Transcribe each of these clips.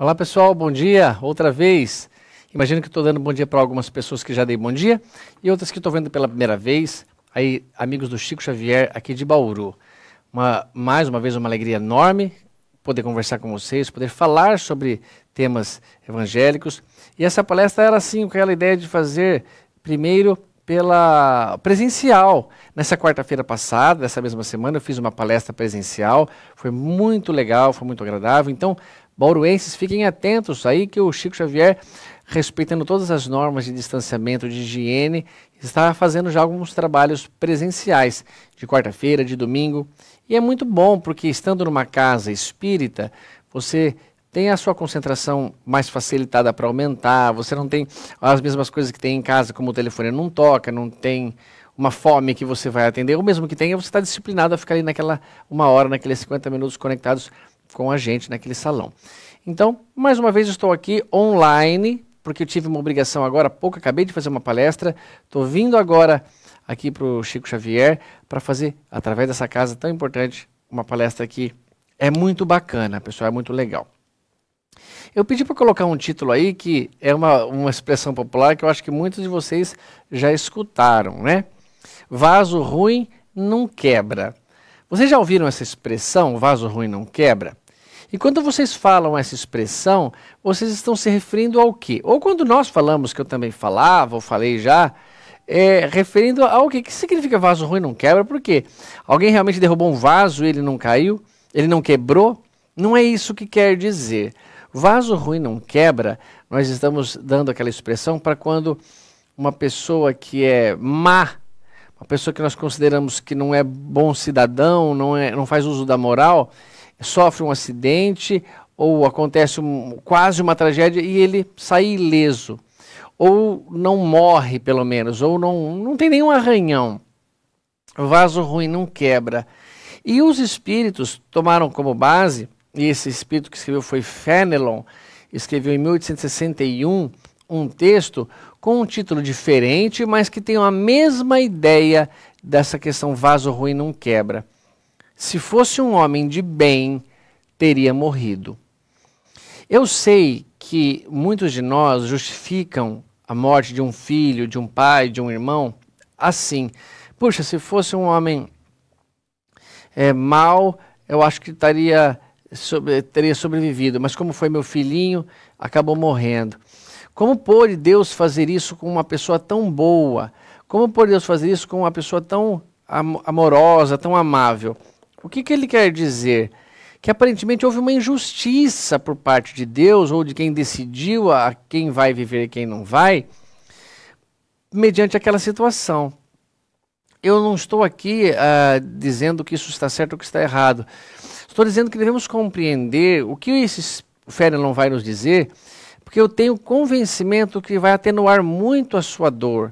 Olá pessoal, bom dia outra vez. Imagino que estou dando bom dia para algumas pessoas que já dei bom dia e outras que estou vendo pela primeira vez. Aí, amigos do Chico Xavier aqui de Bauru. Uma, mais uma vez, uma alegria enorme poder conversar com vocês, poder falar sobre temas evangélicos. E essa palestra era assim, com aquela ideia de fazer primeiro pela presencial. Nessa quarta-feira passada, nessa mesma semana, eu fiz uma palestra presencial. Foi muito legal, foi muito agradável. Então, Bauruenses, fiquem atentos aí que o Chico Xavier, respeitando todas as normas de distanciamento, de higiene, está fazendo já alguns trabalhos presenciais de quarta-feira, de domingo. E é muito bom porque estando numa casa espírita, você tem a sua concentração mais facilitada para aumentar, você não tem as mesmas coisas que tem em casa, como o telefone não toca, não tem uma fome que você vai atender, ou mesmo que tenha, é você está disciplinado a ficar ali naquela uma hora, naqueles 50 minutos conectados com a gente naquele salão. Então, mais uma vez, estou aqui online, porque eu tive uma obrigação agora há pouco, acabei de fazer uma palestra, estou vindo agora aqui para o Chico Xavier para fazer, através dessa casa tão importante, uma palestra que É muito bacana, pessoal, é muito legal. Eu pedi para colocar um título aí que é uma, uma expressão popular que eu acho que muitos de vocês já escutaram, né? Vaso ruim não quebra. Vocês já ouviram essa expressão, vaso ruim não quebra? E quando vocês falam essa expressão, vocês estão se referindo ao quê? Ou quando nós falamos, que eu também falava, ou falei já, é, referindo ao quê? O que significa vaso ruim não quebra? Por quê? Alguém realmente derrubou um vaso e ele não caiu? Ele não quebrou? Não é isso que quer dizer. Vaso ruim não quebra, nós estamos dando aquela expressão para quando uma pessoa que é má uma pessoa que nós consideramos que não é bom cidadão, não, é, não faz uso da moral, sofre um acidente ou acontece um, quase uma tragédia e ele sai ileso. Ou não morre, pelo menos, ou não, não tem nenhum arranhão. vaso ruim não quebra. E os espíritos tomaram como base, e esse espírito que escreveu foi Fenelon, escreveu em 1861 um texto com um título diferente, mas que tem a mesma ideia dessa questão vaso ruim não quebra. Se fosse um homem de bem, teria morrido. Eu sei que muitos de nós justificam a morte de um filho, de um pai, de um irmão, assim. Puxa, se fosse um homem é, mal, eu acho que estaria sobre, teria sobrevivido, mas como foi meu filhinho, acabou morrendo. Como pôde Deus fazer isso com uma pessoa tão boa? Como pôde Deus fazer isso com uma pessoa tão amorosa, tão amável? O que, que ele quer dizer? Que aparentemente houve uma injustiça por parte de Deus ou de quem decidiu a quem vai viver e quem não vai, mediante aquela situação. Eu não estou aqui uh, dizendo que isso está certo ou que está errado. Estou dizendo que devemos compreender o que esse não vai nos dizer porque eu tenho convencimento que vai atenuar muito a sua dor,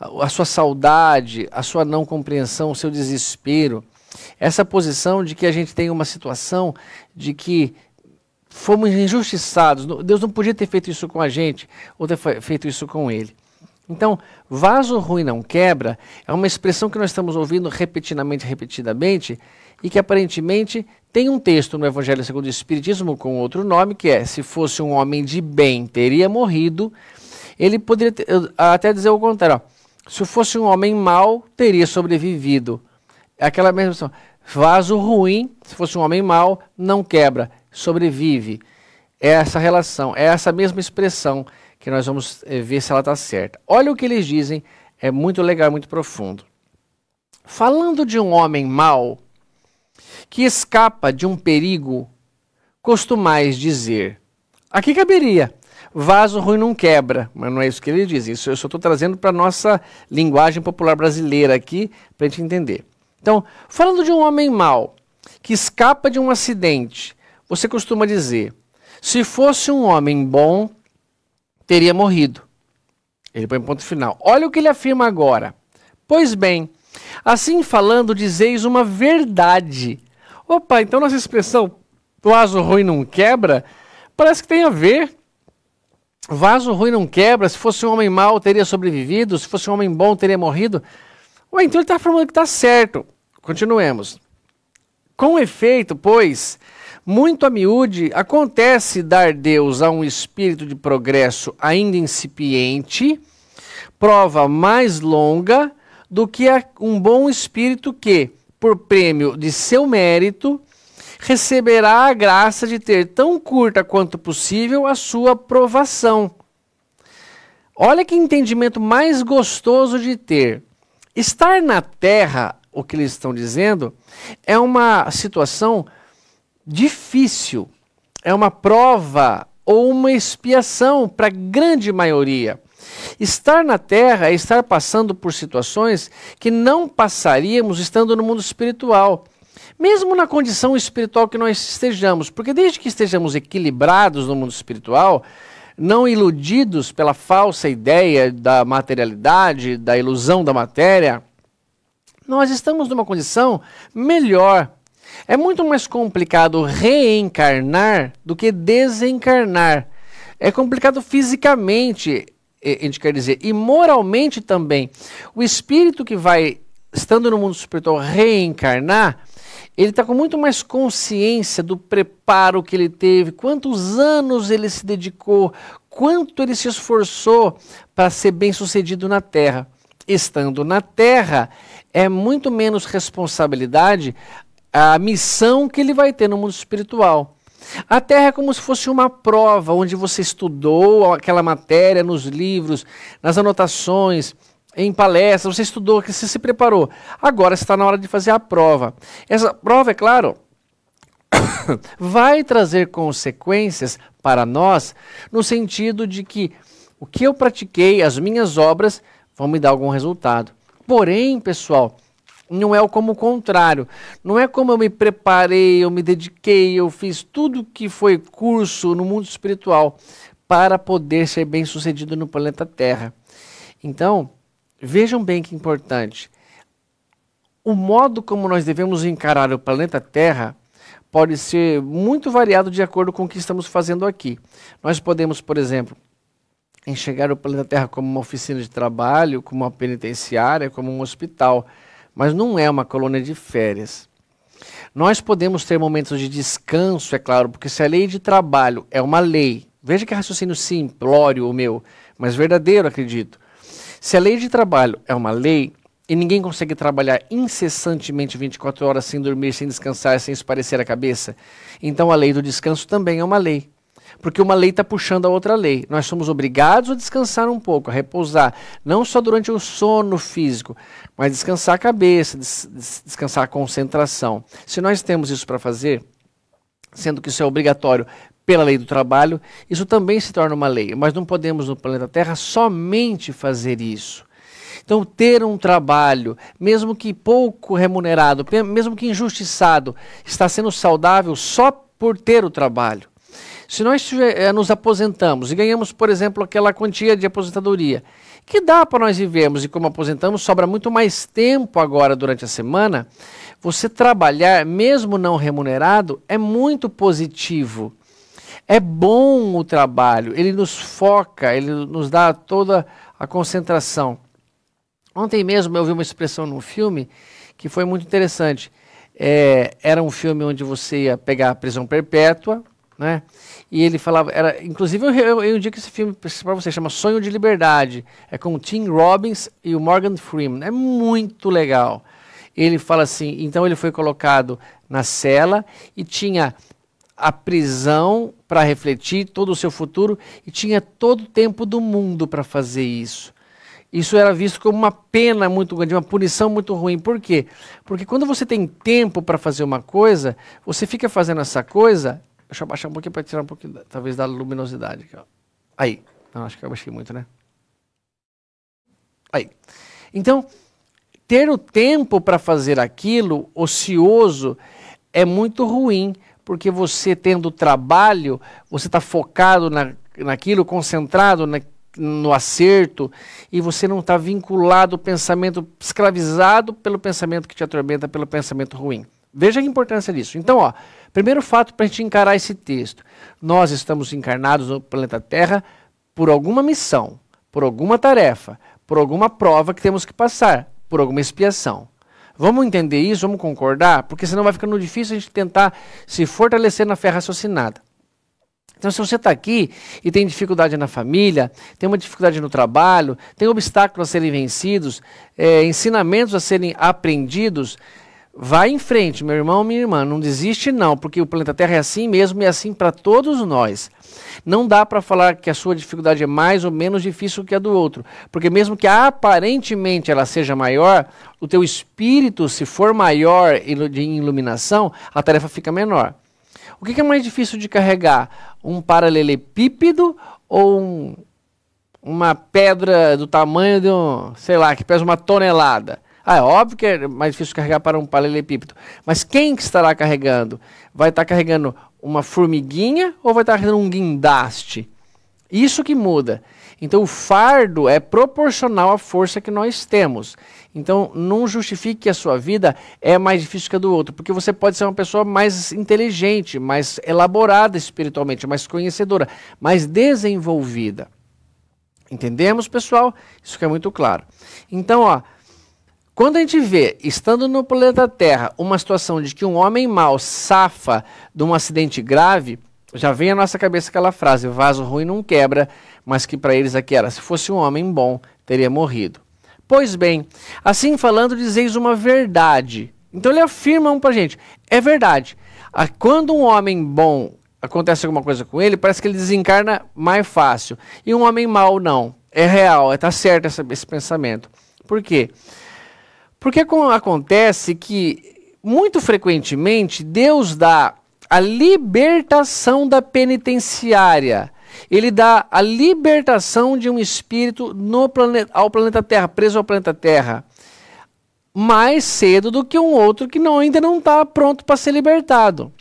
a sua saudade, a sua não compreensão, o seu desespero. Essa posição de que a gente tem uma situação de que fomos injustiçados, Deus não podia ter feito isso com a gente ou ter feito isso com ele. Então, vaso ruim não quebra é uma expressão que nós estamos ouvindo repetidamente, repetidamente, e que aparentemente tem um texto no Evangelho segundo o Espiritismo com outro nome, que é: se fosse um homem de bem, teria morrido. Ele poderia ter, até dizer o contrário: ó, se fosse um homem mau, teria sobrevivido. Aquela mesma questão. Vaso ruim, se fosse um homem mau, não quebra, sobrevive. É essa relação, é essa mesma expressão que nós vamos eh, ver se ela está certa. Olha o que eles dizem, é muito legal, muito profundo. Falando de um homem mau, que escapa de um perigo, costumais dizer. Aqui caberia. Vaso ruim não quebra, mas não é isso que ele diz. Isso eu só estou trazendo para a nossa linguagem popular brasileira aqui, para a gente entender. Então, falando de um homem mau, que escapa de um acidente, você costuma dizer: se fosse um homem bom, teria morrido. Ele põe ponto final. Olha o que ele afirma agora. Pois bem, assim falando, dizeis uma verdade, Opa, então nossa expressão vaso ruim não quebra parece que tem a ver. Vaso ruim não quebra, se fosse um homem mau teria sobrevivido, se fosse um homem bom teria morrido. Ué, então ele está falando que está certo. Continuemos. Com efeito, pois, muito a miúde acontece dar Deus a um espírito de progresso ainda incipiente, prova mais longa do que a um bom espírito que, por prêmio de seu mérito, receberá a graça de ter tão curta quanto possível a sua provação. Olha que entendimento mais gostoso de ter. Estar na terra, o que eles estão dizendo, é uma situação difícil, é uma prova ou uma expiação para a grande maioria. Estar na Terra é estar passando por situações que não passaríamos estando no mundo espiritual. Mesmo na condição espiritual que nós estejamos, porque desde que estejamos equilibrados no mundo espiritual, não iludidos pela falsa ideia da materialidade, da ilusão da matéria, nós estamos numa condição melhor. É muito mais complicado reencarnar do que desencarnar. É complicado fisicamente, a gente quer dizer. E moralmente também. O espírito que vai, estando no mundo espiritual, reencarnar, ele está com muito mais consciência do preparo que ele teve, quantos anos ele se dedicou, quanto ele se esforçou para ser bem sucedido na Terra. Estando na Terra, é muito menos responsabilidade a missão que ele vai ter no mundo espiritual. A Terra é como se fosse uma prova onde você estudou aquela matéria nos livros, nas anotações, em palestras, você estudou, você se preparou. Agora está na hora de fazer a prova. Essa prova, é claro, vai trazer consequências para nós no sentido de que o que eu pratiquei, as minhas obras, vão me dar algum resultado. Porém, pessoal, não é como o contrário. Não é como eu me preparei, eu me dediquei, eu fiz tudo que foi curso no mundo espiritual para poder ser bem sucedido no planeta Terra. Então, vejam bem que importante. O modo como nós devemos encarar o planeta Terra pode ser muito variado de acordo com o que estamos fazendo aqui. Nós podemos, por exemplo, enxergar o planeta Terra como uma oficina de trabalho, como uma penitenciária, como um hospital mas não é uma colônia de férias. Nós podemos ter momentos de descanso, é claro, porque se a lei de trabalho é uma lei, veja que raciocínio simplório o meu, mas verdadeiro, acredito. Se a lei de trabalho é uma lei e ninguém consegue trabalhar incessantemente 24 horas sem dormir, sem descansar, sem esparecer a cabeça, então a lei do descanso também é uma lei. Porque uma lei está puxando a outra lei. Nós somos obrigados a descansar um pouco, a repousar. Não só durante o sono físico, mas descansar a cabeça, des descansar a concentração. Se nós temos isso para fazer, sendo que isso é obrigatório pela lei do trabalho, isso também se torna uma lei. Mas não podemos no planeta Terra somente fazer isso. Então, ter um trabalho, mesmo que pouco remunerado, mesmo que injustiçado, está sendo saudável só por ter o trabalho. Se nós eh, nos aposentamos e ganhamos, por exemplo, aquela quantia de aposentadoria, que dá para nós vivermos e como aposentamos, sobra muito mais tempo agora durante a semana. Você trabalhar, mesmo não remunerado, é muito positivo. É bom o trabalho, ele nos foca, ele nos dá toda a concentração. Ontem mesmo eu vi uma expressão num filme que foi muito interessante. É, era um filme onde você ia pegar a prisão perpétua, né? E ele falava, era, inclusive eu, eu, eu indico esse filme para você, chama Sonho de Liberdade. É com o Tim Robbins e o Morgan Freeman. É muito legal. Ele fala assim, então ele foi colocado na cela e tinha a prisão para refletir todo o seu futuro e tinha todo o tempo do mundo para fazer isso. Isso era visto como uma pena muito grande, uma punição muito ruim. Por quê? Porque quando você tem tempo para fazer uma coisa, você fica fazendo essa coisa Deixa eu abaixar um pouquinho para tirar um pouquinho, talvez, da luminosidade. Aqui, ó. Aí. Não, acho que eu abaixei muito, né? Aí. Então, ter o tempo para fazer aquilo ocioso é muito ruim, porque você tendo trabalho, você está focado na, naquilo, concentrado na, no acerto, e você não está vinculado ao pensamento, escravizado pelo pensamento que te atormenta, pelo pensamento ruim. Veja a importância disso. Então, ó, Primeiro fato para a gente encarar esse texto: nós estamos encarnados no planeta Terra por alguma missão, por alguma tarefa, por alguma prova que temos que passar, por alguma expiação. Vamos entender isso, vamos concordar, porque senão vai ficando difícil a gente tentar se fortalecer na fé raciocinada. Então, se você está aqui e tem dificuldade na família, tem uma dificuldade no trabalho, tem obstáculos a serem vencidos, é, ensinamentos a serem aprendidos, Vai em frente, meu irmão, minha irmã, não desiste não, porque o planeta Terra é assim mesmo e é assim para todos nós. Não dá para falar que a sua dificuldade é mais ou menos difícil que a do outro, porque mesmo que aparentemente ela seja maior, o teu espírito, se for maior em iluminação, a tarefa fica menor. O que é mais difícil de carregar? Um paralelepípedo ou um, uma pedra do tamanho de um, sei lá, que pesa uma tonelada? Ah, é óbvio que é mais difícil carregar para um paralelepípedo. Mas quem que estará carregando? Vai estar carregando uma formiguinha ou vai estar carregando um guindaste? Isso que muda. Então o fardo é proporcional à força que nós temos. Então não justifique que a sua vida é mais difícil que a do outro, porque você pode ser uma pessoa mais inteligente, mais elaborada espiritualmente, mais conhecedora, mais desenvolvida. Entendemos, pessoal? Isso fica é muito claro. Então, ó, quando a gente vê, estando no planeta Terra, uma situação de que um homem mau safa de um acidente grave, já vem à nossa cabeça aquela frase: vaso ruim não quebra, mas que para eles aqui era: se fosse um homem bom, teria morrido. Pois bem, assim falando, dizeis uma verdade. Então ele afirma para a gente: é verdade. Quando um homem bom acontece alguma coisa com ele, parece que ele desencarna mais fácil. E um homem mau, não. É real, está é, certo esse, esse pensamento. Por quê? Porque. Porque acontece que, muito frequentemente, Deus dá a libertação da penitenciária. Ele dá a libertação de um espírito no planeta, ao planeta Terra, preso ao planeta Terra, mais cedo do que um outro que não, ainda não está pronto para ser libertado.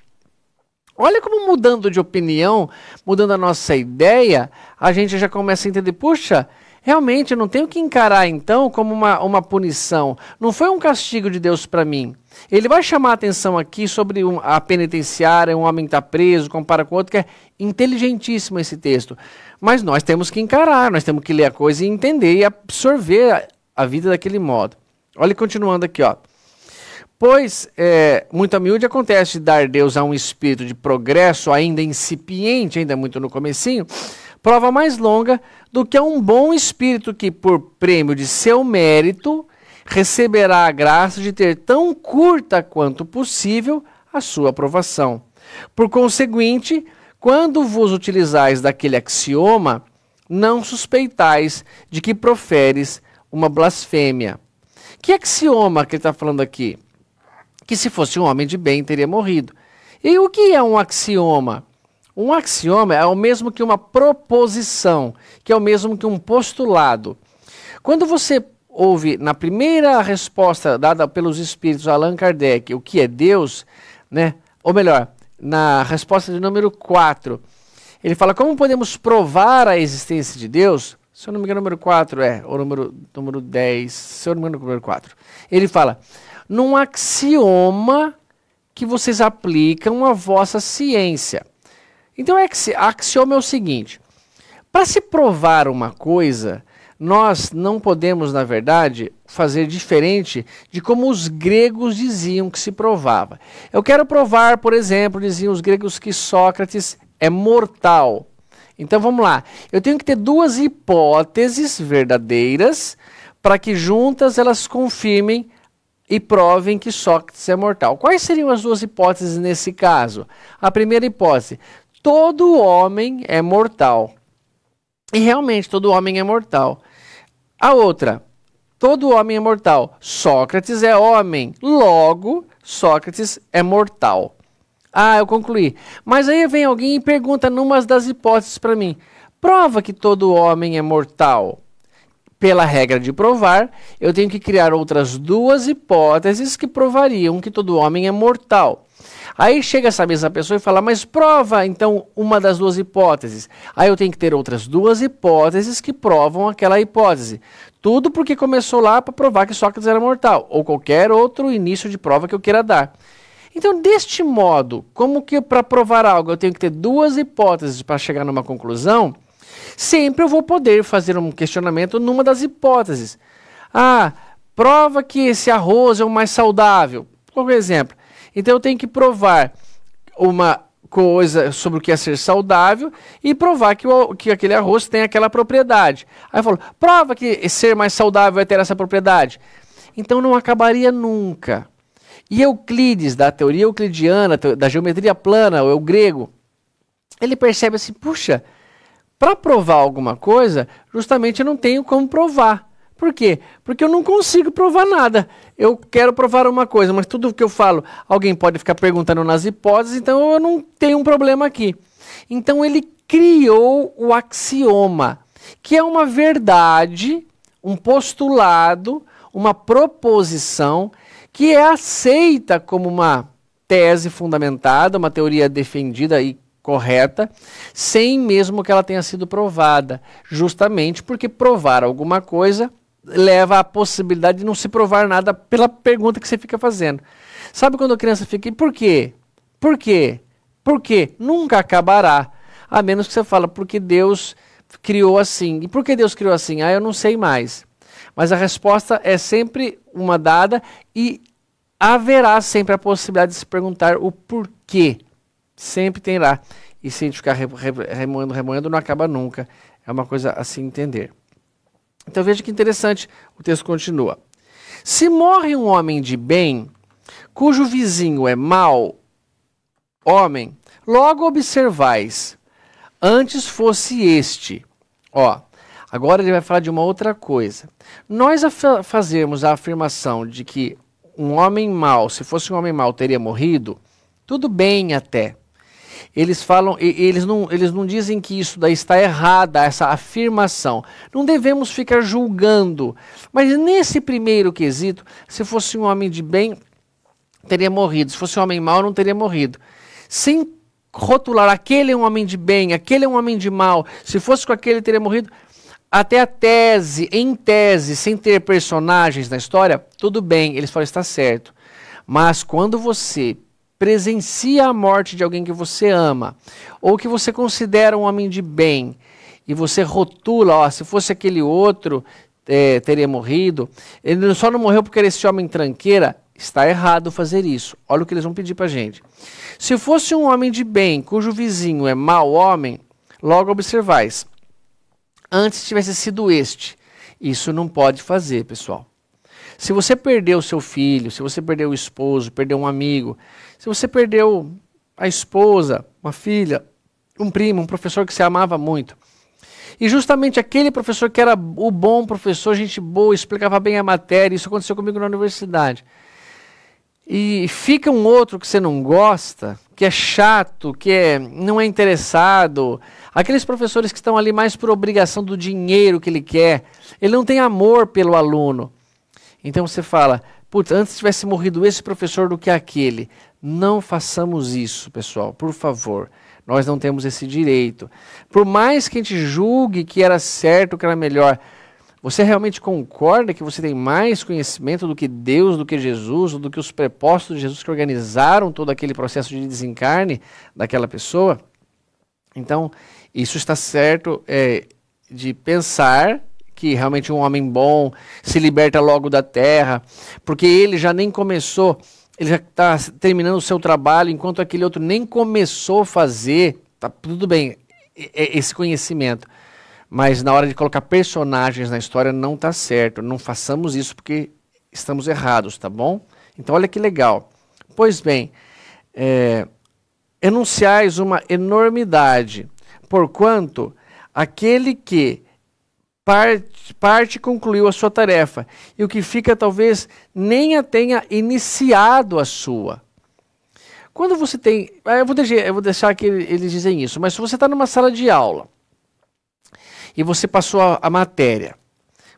Olha como mudando de opinião, mudando a nossa ideia, a gente já começa a entender, puxa, Realmente, eu não tenho que encarar então como uma, uma punição. Não foi um castigo de Deus para mim. Ele vai chamar a atenção aqui sobre um, a penitenciária, um homem está preso, compara com outro, que é inteligentíssimo esse texto. Mas nós temos que encarar, nós temos que ler a coisa e entender e absorver a, a vida daquele modo. Olha, continuando aqui, ó. Pois, é, muito a miúde acontece de dar Deus a um espírito de progresso ainda incipiente, ainda muito no comecinho, prova mais longa do que a um bom espírito que, por prêmio de seu mérito, receberá a graça de ter tão curta quanto possível a sua aprovação. Por conseguinte, quando vos utilizais daquele axioma, não suspeitais de que proferes uma blasfêmia. Que axioma que ele está falando aqui? Que se fosse um homem de bem teria morrido. E o que é um axioma? Um axioma é o mesmo que uma proposição, que é o mesmo que um postulado. Quando você ouve na primeira resposta dada pelos espíritos Allan Kardec, o que é Deus, né? Ou melhor, na resposta de número 4, ele fala como podemos provar a existência de Deus? Se eu não me engano, número 4 é, ou número, número 10, se eu não me engano, número 4. Ele fala, num axioma que vocês aplicam à vossa ciência. Então, é axioma é o seguinte: para se provar uma coisa, nós não podemos, na verdade, fazer diferente de como os gregos diziam que se provava. Eu quero provar, por exemplo, diziam os gregos que Sócrates é mortal. Então vamos lá. Eu tenho que ter duas hipóteses verdadeiras para que juntas elas confirmem e provem que Sócrates é mortal. Quais seriam as duas hipóteses nesse caso? A primeira hipótese: todo homem é mortal. E realmente todo homem é mortal. A outra, todo homem é mortal. Sócrates é homem, logo Sócrates é mortal. Ah, eu concluí. Mas aí vem alguém e pergunta numa das hipóteses para mim: prova que todo homem é mortal. Pela regra de provar, eu tenho que criar outras duas hipóteses que provariam que todo homem é mortal. Aí chega essa mesma pessoa e fala, mas prova então uma das duas hipóteses. Aí eu tenho que ter outras duas hipóteses que provam aquela hipótese. Tudo porque começou lá para provar que Sócrates era mortal, ou qualquer outro início de prova que eu queira dar. Então, deste modo, como que para provar algo eu tenho que ter duas hipóteses para chegar numa conclusão, sempre eu vou poder fazer um questionamento numa das hipóteses. Ah, prova que esse arroz é o mais saudável. Por exemplo, então eu tenho que provar uma coisa sobre o que é ser saudável e provar que, o, que aquele arroz tem aquela propriedade. Aí eu falo, prova que ser mais saudável é ter essa propriedade. Então não acabaria nunca. E Euclides, da teoria euclidiana, da geometria plana, ou é o grego, ele percebe assim, puxa, para provar alguma coisa, justamente eu não tenho como provar. Por quê? Porque eu não consigo provar nada. Eu quero provar uma coisa, mas tudo que eu falo, alguém pode ficar perguntando nas hipóteses, então eu não tenho um problema aqui. Então ele criou o axioma, que é uma verdade, um postulado, uma proposição que é aceita como uma tese fundamentada, uma teoria defendida e correta, sem mesmo que ela tenha sido provada, justamente porque provar alguma coisa leva à possibilidade de não se provar nada pela pergunta que você fica fazendo. Sabe quando a criança fica, e por quê? Por quê? Por quê? Nunca acabará. A menos que você fale, porque Deus criou assim. E por que Deus criou assim? Ah, eu não sei mais. Mas a resposta é sempre uma dada e haverá sempre a possibilidade de se perguntar o porquê. Sempre terá. E se a gente ficar remoendo, remoendo, não acaba nunca. É uma coisa a se entender. Então veja que interessante, o texto continua. Se morre um homem de bem, cujo vizinho é mau homem, logo observais, antes fosse este. Ó, agora ele vai falar de uma outra coisa. Nós fazermos a afirmação de que um homem mau, se fosse um homem mau, teria morrido, tudo bem até. Eles falam, eles não, eles não dizem que isso daí está errada, essa afirmação. Não devemos ficar julgando. Mas nesse primeiro quesito, se fosse um homem de bem, teria morrido. Se fosse um homem mau, não teria morrido. Sem rotular aquele é um homem de bem, aquele é um homem de mal, se fosse com aquele teria morrido. Até a tese, em tese, sem ter personagens na história, tudo bem, eles falam está certo. Mas quando você presencia a morte de alguém que você ama, ou que você considera um homem de bem, e você rotula, ó, se fosse aquele outro, é, teria morrido, ele só não morreu porque era esse homem tranqueira, está errado fazer isso. Olha o que eles vão pedir para gente. Se fosse um homem de bem, cujo vizinho é mau homem, logo observais, antes tivesse sido este. Isso não pode fazer, pessoal. Se você perdeu seu filho, se você perdeu o esposo, perdeu um amigo, se você perdeu a esposa, uma filha, um primo, um professor que você amava muito. E justamente aquele professor que era o bom professor, gente boa, explicava bem a matéria, isso aconteceu comigo na universidade. E fica um outro que você não gosta, que é chato, que é, não é interessado, aqueles professores que estão ali mais por obrigação do dinheiro que ele quer, ele não tem amor pelo aluno. Então você fala, putz, antes tivesse morrido esse professor do que aquele. Não façamos isso, pessoal, por favor. Nós não temos esse direito. Por mais que a gente julgue que era certo, que era melhor, você realmente concorda que você tem mais conhecimento do que Deus, do que Jesus, do que os prepostos de Jesus que organizaram todo aquele processo de desencarne daquela pessoa? Então, isso está certo é, de pensar que realmente um homem bom se liberta logo da terra, porque ele já nem começou ele já está terminando o seu trabalho, enquanto aquele outro nem começou a fazer, tá tudo bem, esse conhecimento. Mas na hora de colocar personagens na história não está certo. Não façamos isso porque estamos errados, tá bom? Então olha que legal. Pois bem, é, enunciais uma enormidade, porquanto aquele que Parte, parte concluiu a sua tarefa, e o que fica talvez nem a tenha iniciado a sua. Quando você tem. Ah, eu vou deixar, eu vou deixar que eles dizem isso, mas se você está numa sala de aula e você passou a, a matéria,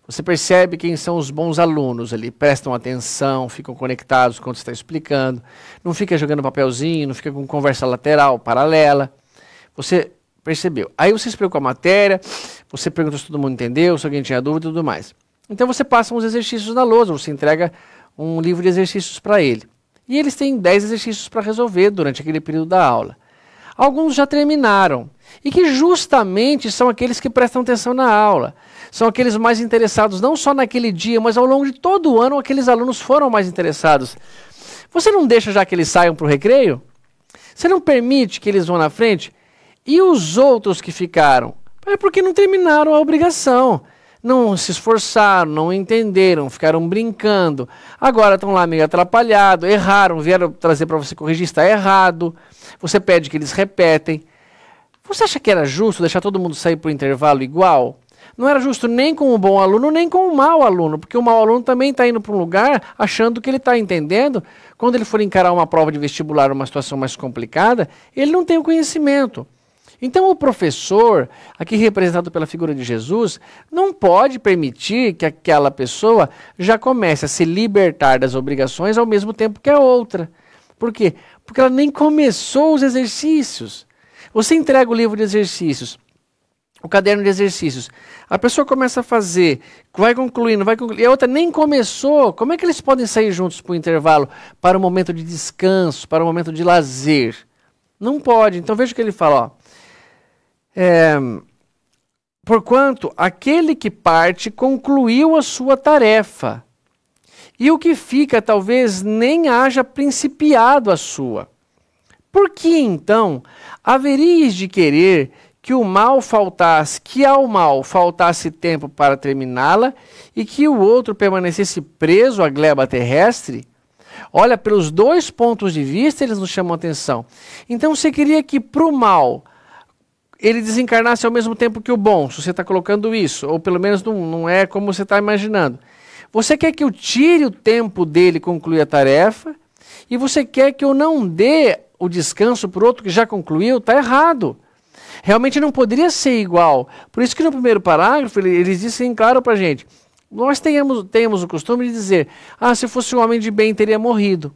você percebe quem são os bons alunos ali, prestam atenção, ficam conectados quando está explicando, não fica jogando papelzinho, não fica com conversa lateral, paralela. Você percebeu. Aí você explicou a matéria, você pergunta se todo mundo entendeu, se alguém tinha dúvida e tudo mais. Então você passa uns exercícios na lousa, você entrega um livro de exercícios para ele. E eles têm 10 exercícios para resolver durante aquele período da aula. Alguns já terminaram, e que justamente são aqueles que prestam atenção na aula. São aqueles mais interessados não só naquele dia, mas ao longo de todo o ano aqueles alunos foram mais interessados. Você não deixa já que eles saiam para o recreio? Você não permite que eles vão na frente? E os outros que ficaram? É porque não terminaram a obrigação. Não se esforçaram, não entenderam, ficaram brincando. Agora estão lá meio atrapalhados, erraram, vieram trazer para você corrigir, está errado. Você pede que eles repetem. Você acha que era justo deixar todo mundo sair por intervalo igual? Não era justo nem com o bom aluno, nem com o mau aluno, porque o mau aluno também está indo para um lugar achando que ele está entendendo. Quando ele for encarar uma prova de vestibular, uma situação mais complicada, ele não tem o conhecimento. Então, o professor, aqui representado pela figura de Jesus, não pode permitir que aquela pessoa já comece a se libertar das obrigações ao mesmo tempo que a outra. Por quê? Porque ela nem começou os exercícios. Você entrega o livro de exercícios, o caderno de exercícios. A pessoa começa a fazer, vai concluindo, vai concluindo, e a outra nem começou. Como é que eles podem sair juntos para o intervalo, para o um momento de descanso, para o um momento de lazer? Não pode. Então veja o que ele fala, ó. É, Porquanto aquele que parte concluiu a sua tarefa, e o que fica talvez nem haja principiado a sua. Por que então haverias de querer que o mal faltasse, que ao mal faltasse tempo para terminá-la, e que o outro permanecesse preso à gleba terrestre? Olha, pelos dois pontos de vista eles nos chamam a atenção. Então você queria que para o mal ele desencarnasse ao mesmo tempo que o bom, se você está colocando isso, ou pelo menos não, não é como você está imaginando. Você quer que eu tire o tempo dele concluir a tarefa, e você quer que eu não dê o descanso para outro que já concluiu, está errado. Realmente não poderia ser igual. Por isso que no primeiro parágrafo ele, eles dizem assim claro para a gente, nós temos, o costume de dizer, ah, se fosse um homem de bem teria morrido.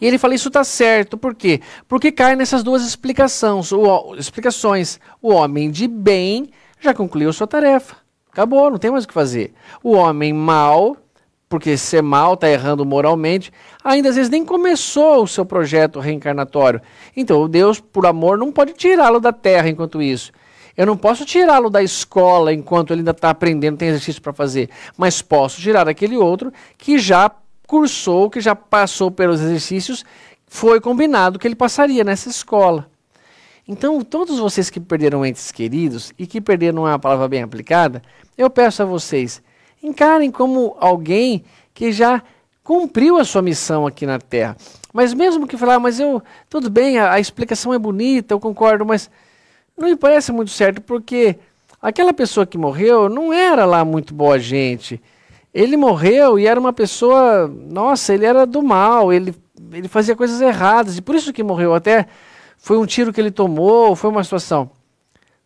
E ele fala, isso está certo, por quê? Porque cai nessas duas explicações. O, explicações. o homem de bem já concluiu sua tarefa. Acabou, não tem mais o que fazer. O homem mal, porque ser mal está errando moralmente, ainda às vezes nem começou o seu projeto reencarnatório. Então, Deus, por amor, não pode tirá-lo da terra enquanto isso. Eu não posso tirá-lo da escola enquanto ele ainda está aprendendo, tem exercício para fazer, mas posso tirar aquele outro que já cursou, que já passou pelos exercícios, foi combinado que ele passaria nessa escola. Então, todos vocês que perderam entes queridos e que perderam uma palavra bem aplicada, eu peço a vocês, encarem como alguém que já cumpriu a sua missão aqui na Terra. Mas mesmo que falar, ah, mas eu, tudo bem, a, a, explicação é bonita, eu concordo, mas não me parece muito certo, porque aquela pessoa que morreu não era lá muito boa gente, ele morreu e era uma pessoa, nossa, ele era do mal, ele, ele fazia coisas erradas, e por isso que morreu. Até foi um tiro que ele tomou, foi uma situação.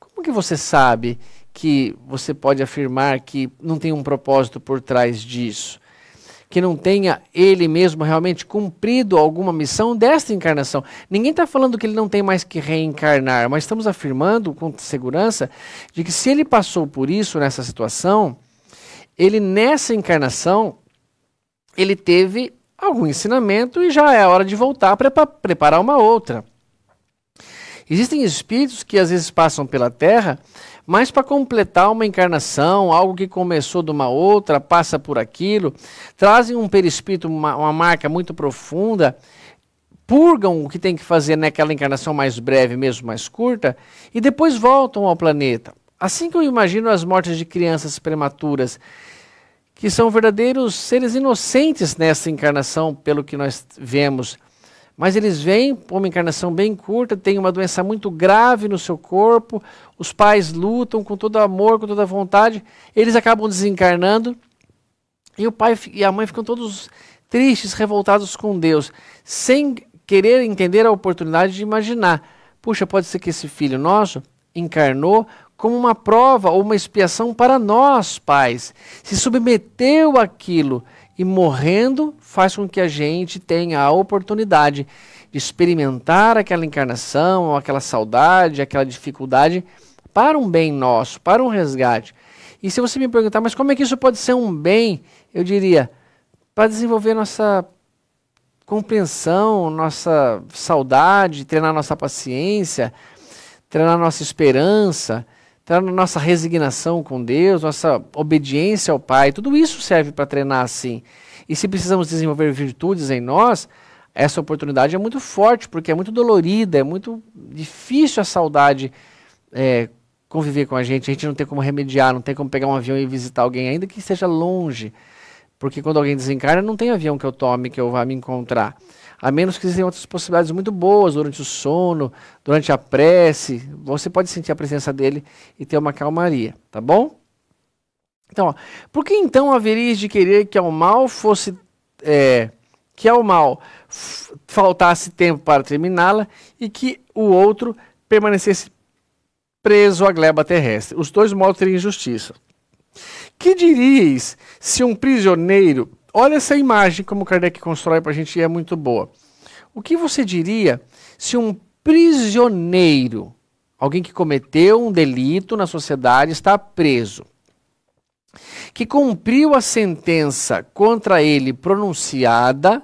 Como que você sabe que você pode afirmar que não tem um propósito por trás disso? que não tenha ele mesmo realmente cumprido alguma missão desta encarnação. Ninguém está falando que ele não tem mais que reencarnar, mas estamos afirmando com segurança de que se ele passou por isso nessa situação, ele nessa encarnação, ele teve algum ensinamento e já é hora de voltar para preparar uma outra. Existem espíritos que às vezes passam pela Terra, mas para completar uma encarnação, algo que começou de uma outra, passa por aquilo, trazem um perispírito, uma, uma marca muito profunda, purgam o que tem que fazer naquela encarnação mais breve, mesmo mais curta, e depois voltam ao planeta. Assim que eu imagino as mortes de crianças prematuras, que são verdadeiros seres inocentes nessa encarnação, pelo que nós vemos. Mas eles vêm por uma encarnação bem curta, têm uma doença muito grave no seu corpo, os pais lutam com todo amor, com toda vontade, eles acabam desencarnando e o pai e a mãe ficam todos tristes, revoltados com Deus, sem querer entender a oportunidade de imaginar: puxa, pode ser que esse filho nosso encarnou como uma prova ou uma expiação para nós, pais. Se submeteu àquilo e morrendo faz com que a gente tenha a oportunidade de experimentar aquela encarnação, aquela saudade, aquela dificuldade para um bem nosso, para um resgate. E se você me perguntar, mas como é que isso pode ser um bem? Eu diria, para desenvolver nossa compreensão, nossa saudade, treinar nossa paciência, treinar nossa esperança na então, nossa resignação com Deus, nossa obediência ao Pai. Tudo isso serve para treinar assim. E se precisamos desenvolver virtudes em nós, essa oportunidade é muito forte, porque é muito dolorida, é muito difícil a saudade é, conviver com a gente. A gente não tem como remediar, não tem como pegar um avião e visitar alguém, ainda que esteja longe. Porque quando alguém desencarna, não tem avião que eu tome, que eu vá me encontrar. A menos que existem outras possibilidades muito boas durante o sono, durante a prece. Você pode sentir a presença dele e ter uma calmaria, tá bom? Então, ó, por que então haveria de querer que ao mal fosse. É, que ao mal faltasse tempo para terminá-la e que o outro permanecesse preso à gleba terrestre. Os dois modos teriam injustiça. Que diríeis se um prisioneiro olha essa imagem como Kardec constrói para a gente e é muito boa. O que você diria se um prisioneiro, alguém que cometeu um delito na sociedade, está preso, que cumpriu a sentença contra ele pronunciada?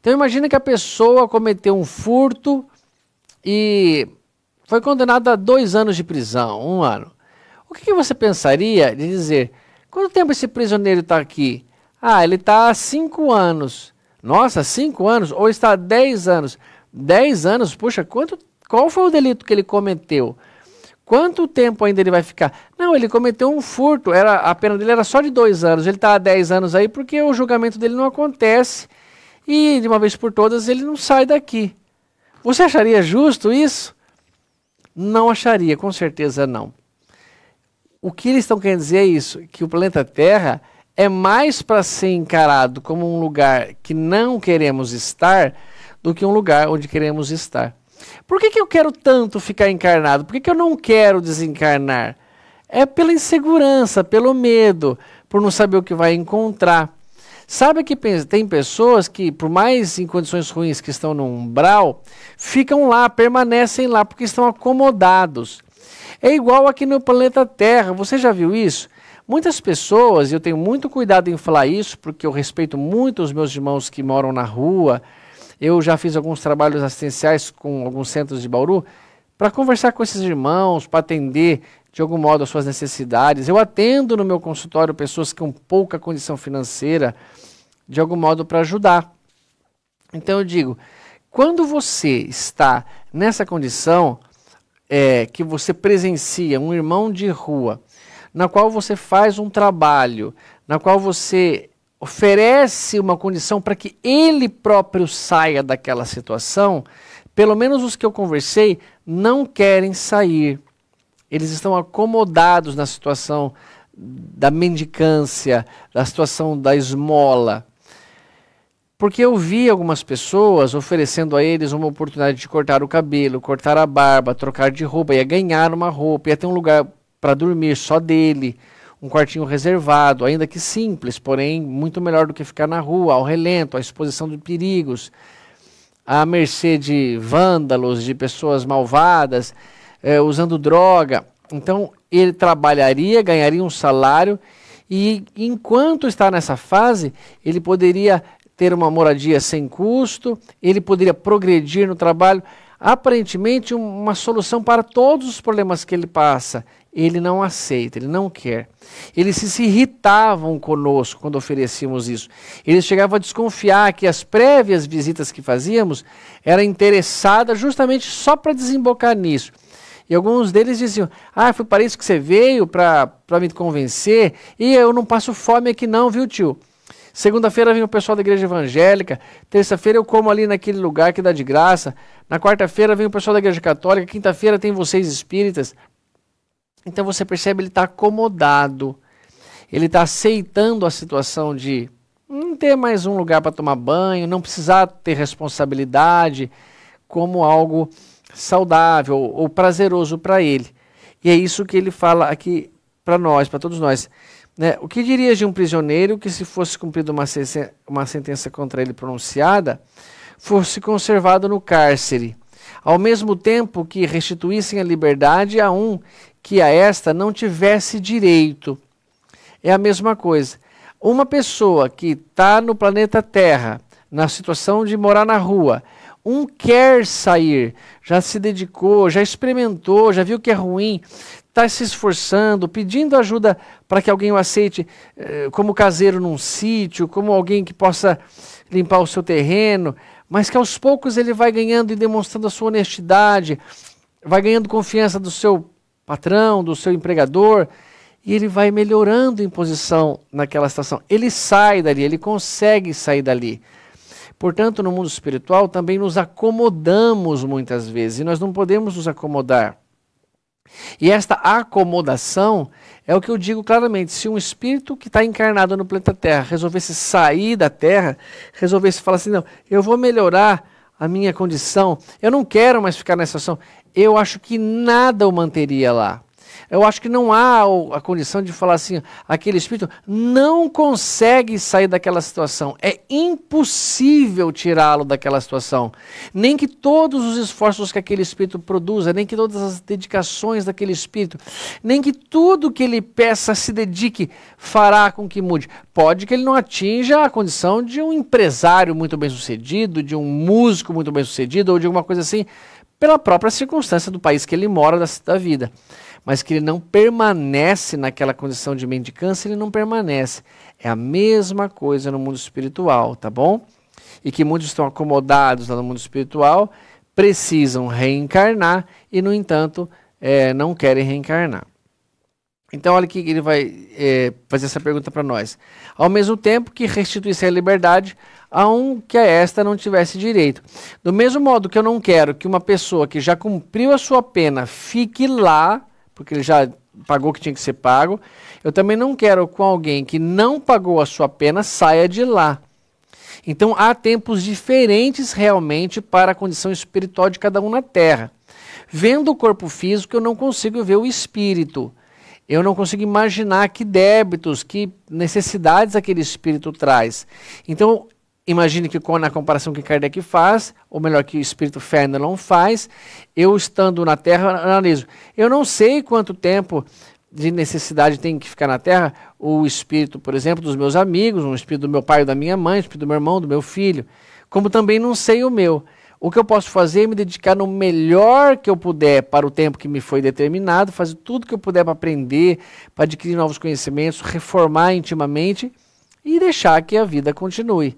Então imagina que a pessoa cometeu um furto e foi condenada a dois anos de prisão, um ano. O que, que você pensaria de dizer? Quanto tempo esse prisioneiro está aqui? Ah, ele está há 5 anos. Nossa, 5 anos? Ou está há 10 anos? 10 anos, puxa, quanto, qual foi o delito que ele cometeu? Quanto tempo ainda ele vai ficar? Não, ele cometeu um furto, era, a pena dele era só de 2 anos. Ele está há 10 anos aí porque o julgamento dele não acontece e, de uma vez por todas, ele não sai daqui. Você acharia justo isso? Não acharia, com certeza não. O que eles estão querendo dizer é isso, que o planeta Terra é mais para ser encarado como um lugar que não queremos estar do que um lugar onde queremos estar. Por que, que eu quero tanto ficar encarnado? Por que, que eu não quero desencarnar? É pela insegurança, pelo medo, por não saber o que vai encontrar. Sabe que tem pessoas que, por mais em condições ruins que estão no umbral, ficam lá, permanecem lá, porque estão acomodados. É igual aqui no planeta Terra, você já viu isso? Muitas pessoas, e eu tenho muito cuidado em falar isso, porque eu respeito muito os meus irmãos que moram na rua, eu já fiz alguns trabalhos assistenciais com alguns centros de Bauru, para conversar com esses irmãos, para atender de algum modo as suas necessidades. Eu atendo no meu consultório pessoas com pouca condição financeira, de algum modo para ajudar. Então eu digo, quando você está nessa condição é, que você presencia um irmão de rua na qual você faz um trabalho, na qual você oferece uma condição para que ele próprio saia daquela situação, pelo menos os que eu conversei não querem sair. Eles estão acomodados na situação da mendicância, da situação da esmola. Porque eu vi algumas pessoas oferecendo a eles uma oportunidade de cortar o cabelo, cortar a barba, trocar de roupa, ia ganhar uma roupa, ia ter um lugar para dormir só dele, um quartinho reservado, ainda que simples, porém muito melhor do que ficar na rua, ao relento, à exposição de perigos, à mercê de vândalos, de pessoas malvadas, é, usando droga. Então ele trabalharia, ganharia um salário e enquanto está nessa fase, ele poderia ter uma moradia sem custo, ele poderia progredir no trabalho. Aparentemente, uma solução para todos os problemas que ele passa ele não aceita, ele não quer. Eles se irritavam conosco quando oferecíamos isso. Eles chegavam a desconfiar que as prévias visitas que fazíamos eram interessadas justamente só para desembocar nisso. E alguns deles diziam: Ah, foi para isso que você veio, para me convencer, e eu não passo fome aqui, não, viu, tio? Segunda-feira vem o pessoal da igreja evangélica. Terça-feira eu como ali naquele lugar que dá de graça. Na quarta-feira vem o pessoal da igreja católica. Quinta-feira tem vocês espíritas. Então você percebe ele está acomodado, ele está aceitando a situação de não ter mais um lugar para tomar banho, não precisar ter responsabilidade como algo saudável ou prazeroso para ele. E é isso que ele fala aqui para nós, para todos nós. Né? O que diria de um prisioneiro que, se fosse cumprida uma, uma sentença contra ele pronunciada, fosse conservado no cárcere? ao mesmo tempo que restituíssem a liberdade a um que a esta não tivesse direito. É a mesma coisa. Uma pessoa que está no planeta Terra, na situação de morar na rua, um quer sair, já se dedicou, já experimentou, já viu que é ruim, está se esforçando, pedindo ajuda para que alguém o aceite eh, como caseiro num sítio, como alguém que possa limpar o seu terreno, mas que aos poucos ele vai ganhando e demonstrando a sua honestidade, vai ganhando confiança do seu patrão, do seu empregador, e ele vai melhorando em posição naquela situação. Ele sai dali, ele consegue sair dali. Portanto, no mundo espiritual também nos acomodamos muitas vezes, e nós não podemos nos acomodar. E esta acomodação é o que eu digo claramente: se um espírito que está encarnado no planeta Terra resolvesse sair da Terra, resolvesse falar assim, não, eu vou melhorar a minha condição, eu não quero mais ficar nessa situação, eu acho que nada o manteria lá. Eu acho que não há a condição de falar assim, aquele espírito não consegue sair daquela situação. É impossível tirá-lo daquela situação. Nem que todos os esforços que aquele espírito produza, nem que todas as dedicações daquele espírito, nem que tudo que ele peça se dedique, fará com que mude. Pode que ele não atinja a condição de um empresário muito bem sucedido, de um músico muito bem sucedido, ou de alguma coisa assim, pela própria circunstância do país que ele mora, da, da vida mas que ele não permanece naquela condição de mendicância, ele não permanece. É a mesma coisa no mundo espiritual, tá bom? E que muitos estão acomodados lá no mundo espiritual, precisam reencarnar e, no entanto, é, não querem reencarnar. Então, olha que ele vai é, fazer essa pergunta para nós. Ao mesmo tempo que restituísse a liberdade a um que a esta não tivesse direito. Do mesmo modo que eu não quero que uma pessoa que já cumpriu a sua pena fique lá porque ele já pagou o que tinha que ser pago. Eu também não quero com alguém que não pagou a sua pena saia de lá. Então há tempos diferentes realmente para a condição espiritual de cada um na terra. Vendo o corpo físico, eu não consigo ver o espírito. Eu não consigo imaginar que débitos, que necessidades aquele espírito traz. Então, imagine que na comparação que Kardec faz, ou melhor, que o espírito Fernelon faz, eu estando na Terra, analiso. Eu não sei quanto tempo de necessidade tem que ficar na Terra o espírito, por exemplo, dos meus amigos, o espírito do meu pai ou da minha mãe, o espírito do meu irmão, do meu filho, como também não sei o meu. O que eu posso fazer é me dedicar no melhor que eu puder para o tempo que me foi determinado, fazer tudo que eu puder para aprender, para adquirir novos conhecimentos, reformar intimamente e deixar que a vida continue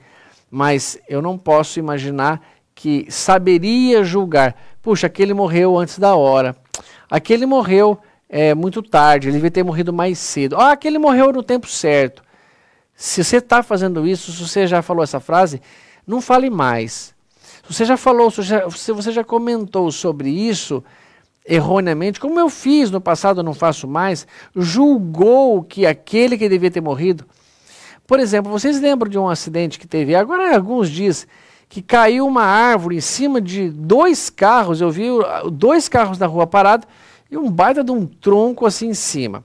mas eu não posso imaginar que saberia julgar. Puxa, aquele morreu antes da hora. Aquele morreu é, muito tarde, ele devia ter morrido mais cedo. Ah, aquele morreu no tempo certo. Se você está fazendo isso, se você já falou essa frase, não fale mais. Se você já falou, se você já comentou sobre isso erroneamente, como eu fiz no passado, não faço mais, julgou que aquele que devia ter morrido por exemplo, vocês lembram de um acidente que teve agora há é alguns dias que caiu uma árvore em cima de dois carros. Eu vi dois carros na rua parado e um baita de um tronco assim em cima.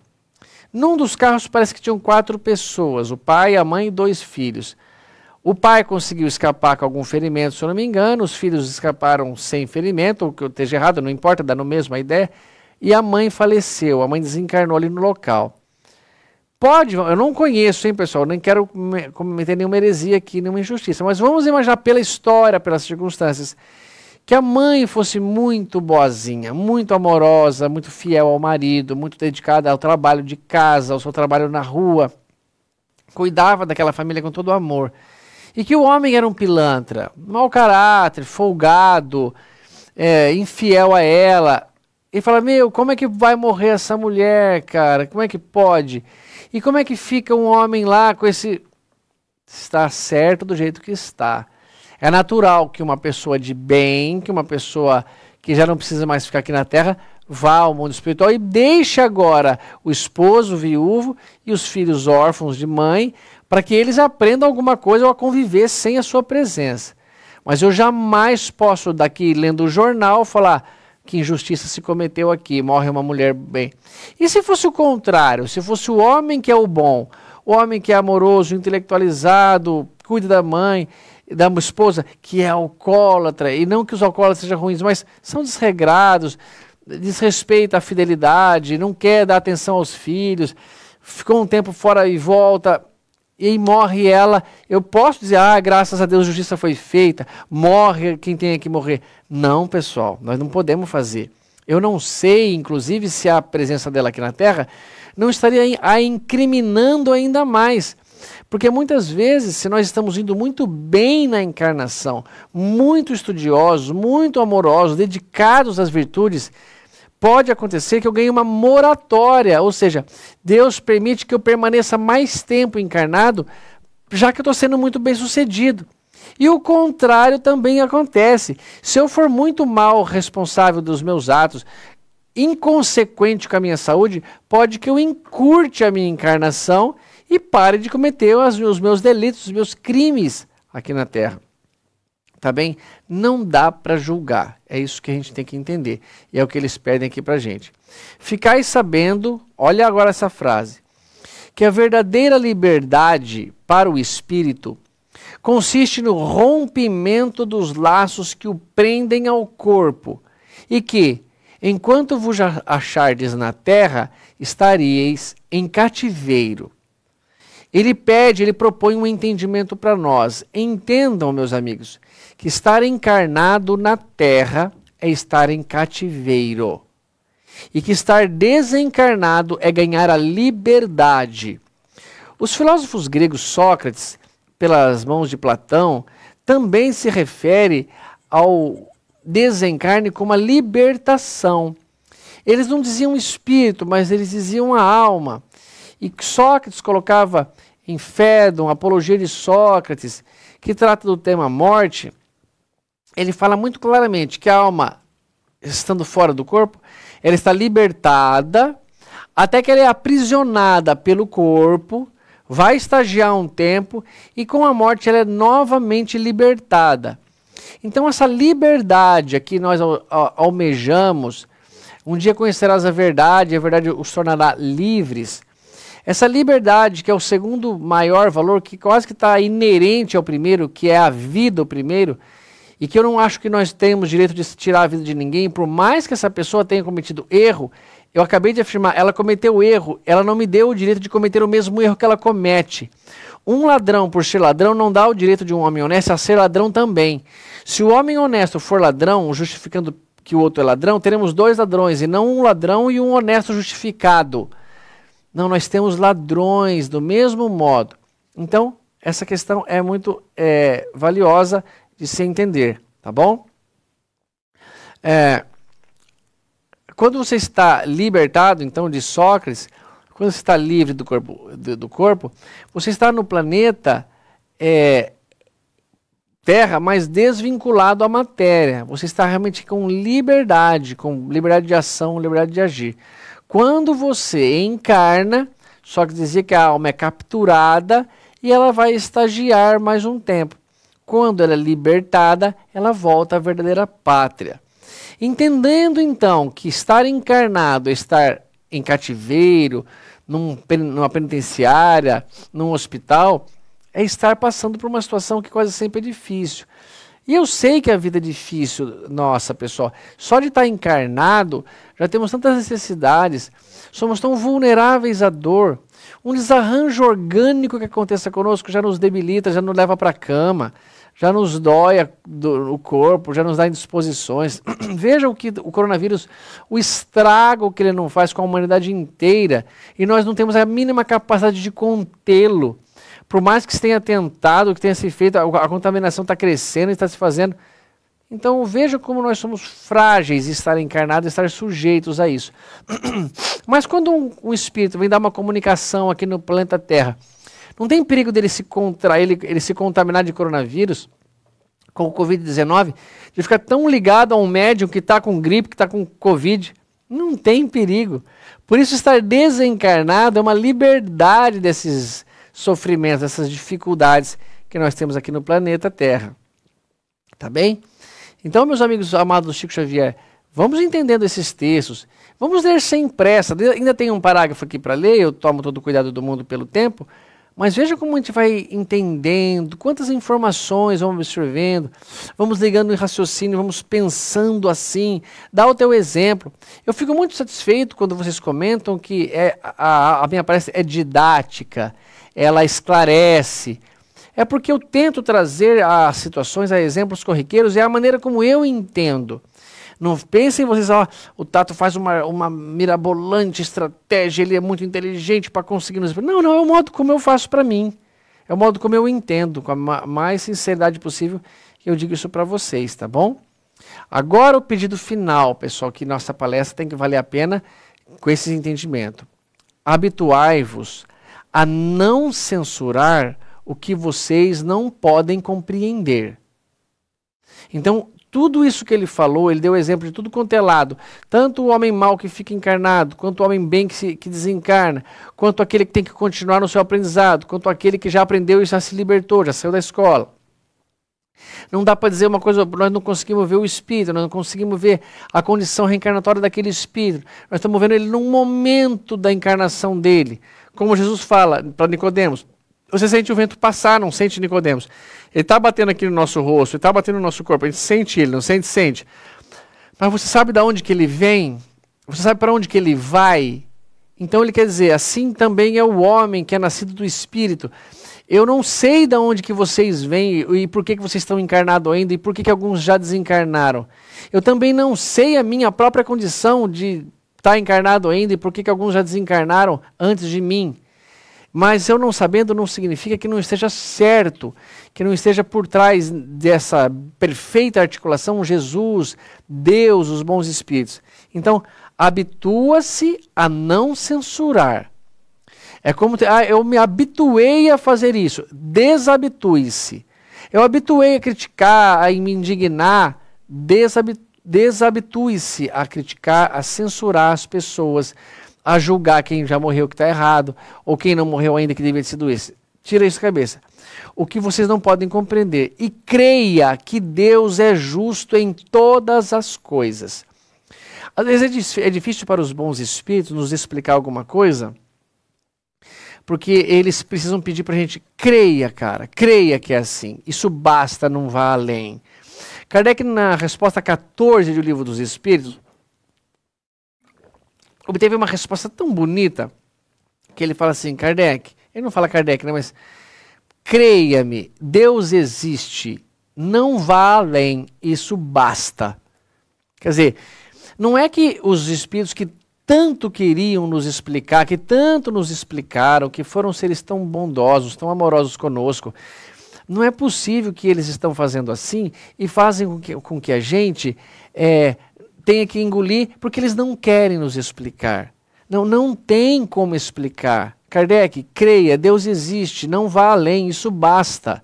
Num dos carros parece que tinham quatro pessoas, o pai, a mãe e dois filhos. O pai conseguiu escapar com algum ferimento, se eu não me engano, os filhos escaparam sem ferimento, ou que eu esteja errado, não importa, dá no mesmo a ideia, e a mãe faleceu, a mãe desencarnou ali no local. Pode, eu não conheço, hein, pessoal, nem quero cometer nenhuma heresia aqui, nenhuma injustiça, mas vamos imaginar pela história, pelas circunstâncias, que a mãe fosse muito boazinha, muito amorosa, muito fiel ao marido, muito dedicada ao trabalho de casa, ao seu trabalho na rua, cuidava daquela família com todo o amor. E que o homem era um pilantra, mau caráter, folgado, é, infiel a ela. E fala: Meu, como é que vai morrer essa mulher, cara? Como é que pode? E como é que fica um homem lá com esse. Está certo do jeito que está. É natural que uma pessoa de bem, que uma pessoa que já não precisa mais ficar aqui na terra, vá ao mundo espiritual e deixe agora o esposo o viúvo e os filhos órfãos de mãe, para que eles aprendam alguma coisa ou a conviver sem a sua presença. Mas eu jamais posso, daqui lendo o jornal, falar que injustiça se cometeu aqui, morre uma mulher bem. E se fosse o contrário, se fosse o homem que é o bom, o homem que é amoroso, intelectualizado, cuida da mãe, da esposa, que é alcoólatra, e não que os alcoólatras sejam ruins, mas são desregrados, desrespeita a fidelidade, não quer dar atenção aos filhos, ficou um tempo fora e volta, e morre ela, eu posso dizer, ah, graças a Deus justiça foi feita, morre quem tem que morrer. Não, pessoal, nós não podemos fazer. Eu não sei, inclusive, se a presença dela aqui na Terra não estaria a incriminando ainda mais. Porque muitas vezes, se nós estamos indo muito bem na encarnação, muito estudiosos, muito amorosos, dedicados às virtudes, pode acontecer que eu ganhe uma moratória, ou seja, Deus permite que eu permaneça mais tempo encarnado, já que eu estou sendo muito bem sucedido. E o contrário também acontece. Se eu for muito mal responsável dos meus atos, inconsequente com a minha saúde, pode que eu encurte a minha encarnação e pare de cometer os meus delitos, os meus crimes aqui na Terra tá bem? Não dá para julgar. É isso que a gente tem que entender. E é o que eles pedem aqui para gente. Ficai sabendo, olha agora essa frase, que a verdadeira liberdade para o espírito consiste no rompimento dos laços que o prendem ao corpo e que, enquanto vos achardes na terra, estaríeis em cativeiro. Ele pede, ele propõe um entendimento para nós. Entendam, meus amigos, que estar encarnado na terra é estar em cativeiro. E que estar desencarnado é ganhar a liberdade. Os filósofos gregos Sócrates, pelas mãos de Platão, também se refere ao desencarne como a libertação. Eles não diziam espírito, mas eles diziam a alma. E Sócrates colocava em Fédon, Apologia de Sócrates, que trata do tema morte, ele fala muito claramente que a alma, estando fora do corpo, ela está libertada até que ela é aprisionada pelo corpo, vai estagiar um tempo e com a morte ela é novamente libertada. Então, essa liberdade aqui nós almejamos, um dia conhecerás a verdade, a verdade os tornará livres. Essa liberdade, que é o segundo maior valor, que quase que está inerente ao primeiro, que é a vida, o primeiro, e que eu não acho que nós temos direito de tirar a vida de ninguém, por mais que essa pessoa tenha cometido erro, eu acabei de afirmar, ela cometeu erro, ela não me deu o direito de cometer o mesmo erro que ela comete. Um ladrão, por ser ladrão, não dá o direito de um homem honesto a ser ladrão também. Se o homem honesto for ladrão, justificando que o outro é ladrão, teremos dois ladrões, e não um ladrão e um honesto justificado. Não, nós temos ladrões do mesmo modo. Então, essa questão é muito é, valiosa de se entender, tá bom? É, quando você está libertado, então, de Sócrates, quando você está livre do corpo, do, do corpo você está no planeta é, Terra, mas desvinculado à matéria. Você está realmente com liberdade, com liberdade de ação, liberdade de agir. Quando você encarna, só que dizer que a alma é capturada e ela vai estagiar mais um tempo. Quando ela é libertada, ela volta à verdadeira pátria. Entendendo então que estar encarnado estar em cativeiro, num, numa penitenciária, num hospital, é estar passando por uma situação que quase sempre é difícil. E eu sei que a vida é difícil, nossa pessoal. Só de estar tá encarnado, já temos tantas necessidades, somos tão vulneráveis à dor. Um desarranjo orgânico que aconteça conosco já nos debilita, já nos leva para a cama, já nos dói a, do, o corpo, já nos dá indisposições. Veja o que o coronavírus, o estrago que ele não faz com a humanidade inteira e nós não temos a mínima capacidade de contê-lo por mais que se tenha tentado, que tenha se feito, a, a contaminação está crescendo e está se fazendo. Então veja como nós somos frágeis em estar encarnados, estar sujeitos a isso. Mas quando um, um, espírito vem dar uma comunicação aqui no planeta Terra, não tem perigo dele se contrair, ele, ele se contaminar de coronavírus, com o Covid-19, de ficar tão ligado a um médium que está com gripe, que está com Covid. Não tem perigo. Por isso, estar desencarnado é uma liberdade desses sofrimentos, essas dificuldades que nós temos aqui no planeta Terra. Tá bem? Então, meus amigos amados do Chico Xavier, vamos entendendo esses textos. Vamos ler sem pressa. Ainda tem um parágrafo aqui para ler, eu tomo todo o cuidado do mundo pelo tempo, mas veja como a gente vai entendendo, quantas informações vamos absorvendo, vamos ligando em raciocínio, vamos pensando assim. Dá o teu exemplo. Eu fico muito satisfeito quando vocês comentam que é, a, a minha palestra é didática, ela esclarece. É porque eu tento trazer as situações, a exemplos corriqueiros é a maneira como eu entendo. Não pensem vocês, ó, o Tato faz uma, uma mirabolante estratégia, ele é muito inteligente para conseguir nos. Não, não, é o modo como eu faço para mim. É o modo como eu entendo, com a ma mais sinceridade possível, eu digo isso para vocês, tá bom? Agora o pedido final, pessoal, que nossa palestra tem que valer a pena com esse entendimento. Habituai-vos a não censurar o que vocês não podem compreender. Então, tudo isso que ele falou, ele deu exemplo de tudo quanto é lado. Tanto o homem mau que fica encarnado, quanto o homem bem que, se, que desencarna, quanto aquele que tem que continuar no seu aprendizado, quanto aquele que já aprendeu e já se libertou, já saiu da escola. Não dá para dizer uma coisa, nós não conseguimos ver o espírito, nós não conseguimos ver a condição reencarnatória daquele espírito. Nós estamos vendo ele num momento da encarnação dele. Como Jesus fala para Nicodemos, você sente o vento passar, não sente Nicodemos. Ele está batendo aqui no nosso rosto, ele está batendo no nosso corpo, a gente sente ele, não sente, sente. Mas você sabe de onde que ele vem? Você sabe para onde que ele vai? Então ele quer dizer, assim também é o homem que é nascido do Espírito. Eu não sei de onde que vocês vêm e por que, que vocês estão encarnados ainda e por que, que alguns já desencarnaram. Eu também não sei a minha própria condição de estar tá encarnado ainda e por que, que alguns já desencarnaram antes de mim. Mas eu não sabendo não significa que não esteja certo, que não esteja por trás dessa perfeita articulação Jesus, Deus, os bons espíritos. Então, habitua-se a não censurar. É como ter, ah, eu me habituei a fazer isso. Desabitue-se. Eu habituei a criticar, a me indignar. Desabitue-se a criticar, a censurar as pessoas, a julgar quem já morreu que está errado, ou quem não morreu ainda que devia ter sido esse. Tira isso da cabeça. O que vocês não podem compreender. E creia que Deus é justo em todas as coisas. Às vezes é, é difícil para os bons espíritos nos explicar alguma coisa, porque eles precisam pedir para a gente, creia, cara, creia que é assim. Isso basta, não vá além. Kardec, na resposta 14 do Livro dos Espíritos, obteve uma resposta tão bonita que ele fala assim: Kardec, ele não fala Kardec, né, mas creia-me, Deus existe, não vá além, isso basta. Quer dizer, não é que os espíritos que tanto queriam nos explicar, que tanto nos explicaram, que foram seres tão bondosos, tão amorosos conosco, não é possível que eles estão fazendo assim e fazem com que, com que a gente é, tenha que engolir, porque eles não querem nos explicar. Não, não tem como explicar. Kardec, creia, Deus existe, não vá além, isso basta.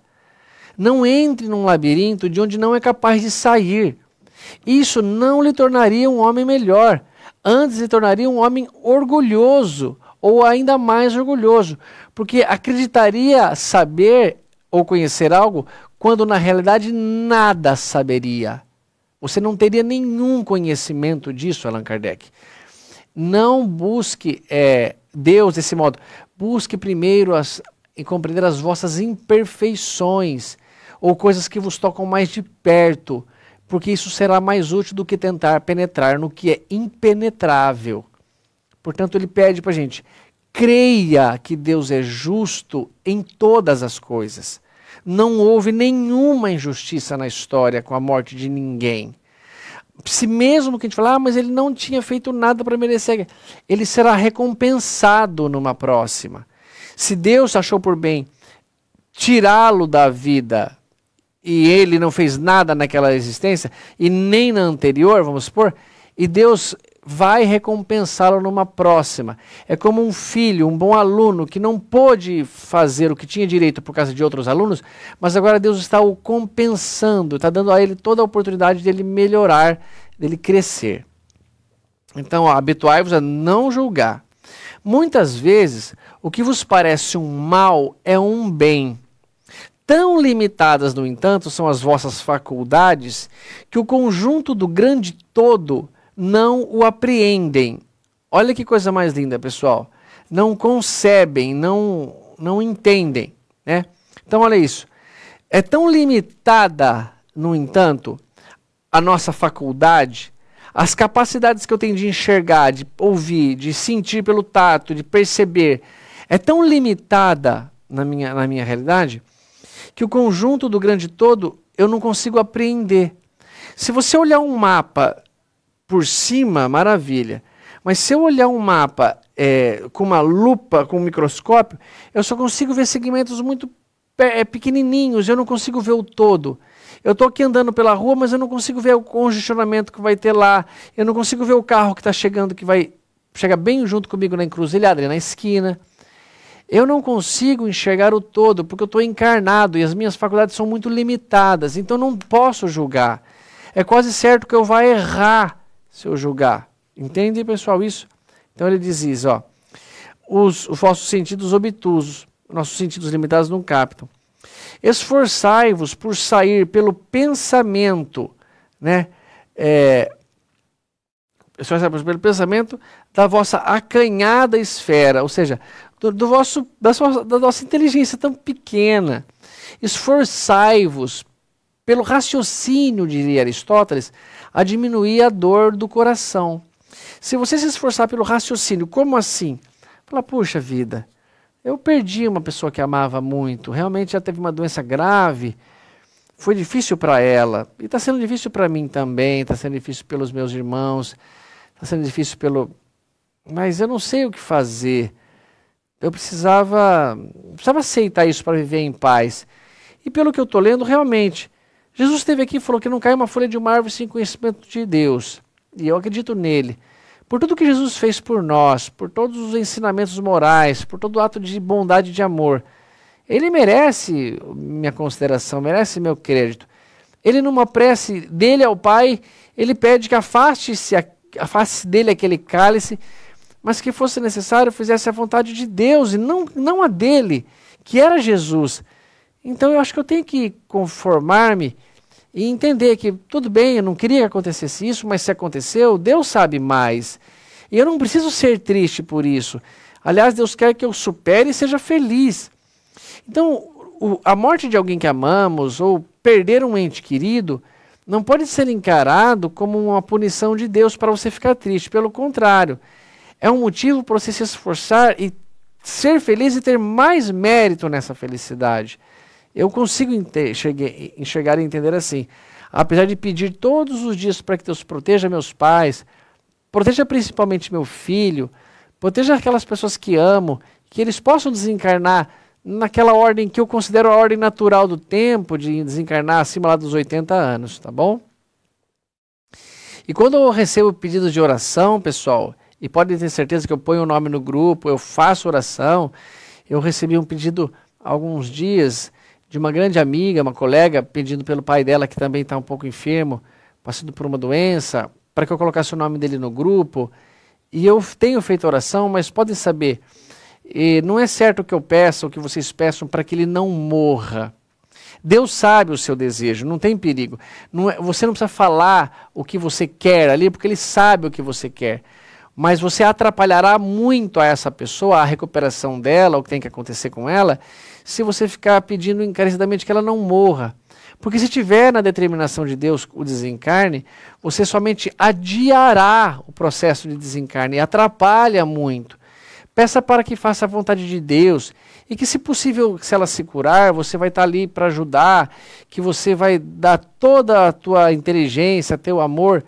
Não entre num labirinto de onde não é capaz de sair. Isso não lhe tornaria um homem melhor, antes lhe tornaria um homem orgulhoso, ou ainda mais orgulhoso, porque acreditaria saber ou conhecer algo quando na realidade nada saberia. Você não teria nenhum conhecimento disso, Allan Kardec. Não busque é, Deus desse modo. Busque primeiro as, e compreender as vossas imperfeições ou coisas que vos tocam mais de perto, porque isso será mais útil do que tentar penetrar no que é impenetrável. Portanto, ele pede para a gente: creia que Deus é justo em todas as coisas não houve nenhuma injustiça na história com a morte de ninguém. Se mesmo que a gente falar, ah, mas ele não tinha feito nada para merecer, ele será recompensado numa próxima. Se Deus achou por bem tirá-lo da vida e ele não fez nada naquela existência e nem na anterior, vamos supor, e Deus vai recompensá-lo numa próxima. É como um filho, um bom aluno, que não pôde fazer o que tinha direito por causa de outros alunos, mas agora Deus está o compensando, está dando a ele toda a oportunidade dele melhorar, dele crescer. Então, habituai-vos a não julgar. Muitas vezes, o que vos parece um mal é um bem. Tão limitadas, no entanto, são as vossas faculdades, que o conjunto do grande todo não o apreendem. Olha que coisa mais linda, pessoal. Não concebem, não, não entendem. Né? Então, olha isso. É tão limitada, no entanto, a nossa faculdade, as capacidades que eu tenho de enxergar, de ouvir, de sentir pelo tato, de perceber, é tão limitada na minha, na minha realidade que o conjunto do grande todo eu não consigo apreender. Se você olhar um mapa por cima, maravilha. Mas se eu olhar um mapa é, com uma lupa, com um microscópio, eu só consigo ver segmentos muito é, pequenininhos, eu não consigo ver o todo. Eu estou aqui andando pela rua, mas eu não consigo ver o congestionamento que vai ter lá, eu não consigo ver o carro que está chegando, que vai chegar bem junto comigo na encruzilhada, na esquina. Eu não consigo enxergar o todo, porque eu estou encarnado e as minhas faculdades são muito limitadas, então não posso julgar. É quase certo que eu vá errar se eu julgar. Entende, pessoal, isso? Então ele diz isso, ó. Os, os vossos sentidos obtusos, nossos sentidos limitados não captam. Esforçai-vos por sair pelo pensamento, né? É, esforçai-vos pelo pensamento da vossa acanhada esfera, ou seja, do, do vosso, da, sua, da nossa inteligência tão pequena. Esforçai-vos pelo raciocínio, diria Aristóteles, a diminuir a dor do coração. Se você se esforçar pelo raciocínio, como assim? Fala, puxa vida, eu perdi uma pessoa que amava muito, realmente já teve uma doença grave, foi difícil para ela, e está sendo difícil para mim também, está sendo difícil pelos meus irmãos, está sendo difícil pelo. Mas eu não sei o que fazer. Eu precisava, precisava aceitar isso para viver em paz. E pelo que eu estou lendo, realmente, Jesus esteve aqui e falou que não cai uma folha de uma árvore sem conhecimento de Deus. E eu acredito nele. Por tudo que Jesus fez por nós, por todos os ensinamentos morais, por todo ato de bondade e de amor, ele merece minha consideração, merece meu crédito. Ele, numa prece dele ao Pai, ele pede que afaste-se afaste dele aquele cálice, mas que fosse necessário fizesse a vontade de Deus e não, não a dele, que era Jesus. Então eu acho que eu tenho que conformar-me e entender que tudo bem, eu não queria que acontecesse isso, mas se aconteceu, Deus sabe mais. E eu não preciso ser triste por isso. Aliás, Deus quer que eu supere e seja feliz. Então, o, a morte de alguém que amamos ou perder um ente querido não pode ser encarado como uma punição de Deus para você ficar triste. Pelo contrário, é um motivo para você se esforçar e ser feliz e ter mais mérito nessa felicidade. Eu consigo enxergar e entender assim. Apesar de pedir todos os dias para que Deus proteja meus pais, proteja principalmente meu filho, proteja aquelas pessoas que amo, que eles possam desencarnar naquela ordem que eu considero a ordem natural do tempo de desencarnar acima lá dos 80 anos, tá bom? E quando eu recebo pedidos de oração, pessoal, e podem ter certeza que eu ponho o nome no grupo, eu faço oração, eu recebi um pedido há alguns dias de uma grande amiga, uma colega, pedindo pelo pai dela, que também está um pouco enfermo, passando por uma doença, para que eu colocasse o nome dele no grupo. E eu tenho feito oração, mas podem saber, não é certo o que eu peço, o que vocês peçam, para que ele não morra. Deus sabe o seu desejo, não tem perigo. Não é, você não precisa falar o que você quer ali, porque ele sabe o que você quer. Mas você atrapalhará muito a essa pessoa, a recuperação dela, o que tem que acontecer com ela, se você ficar pedindo encarecidamente que ela não morra. Porque se tiver na determinação de Deus o desencarne, você somente adiará o processo de desencarne e atrapalha muito. Peça para que faça a vontade de Deus e que, se possível, se ela se curar, você vai estar ali para ajudar, que você vai dar toda a tua inteligência, teu amor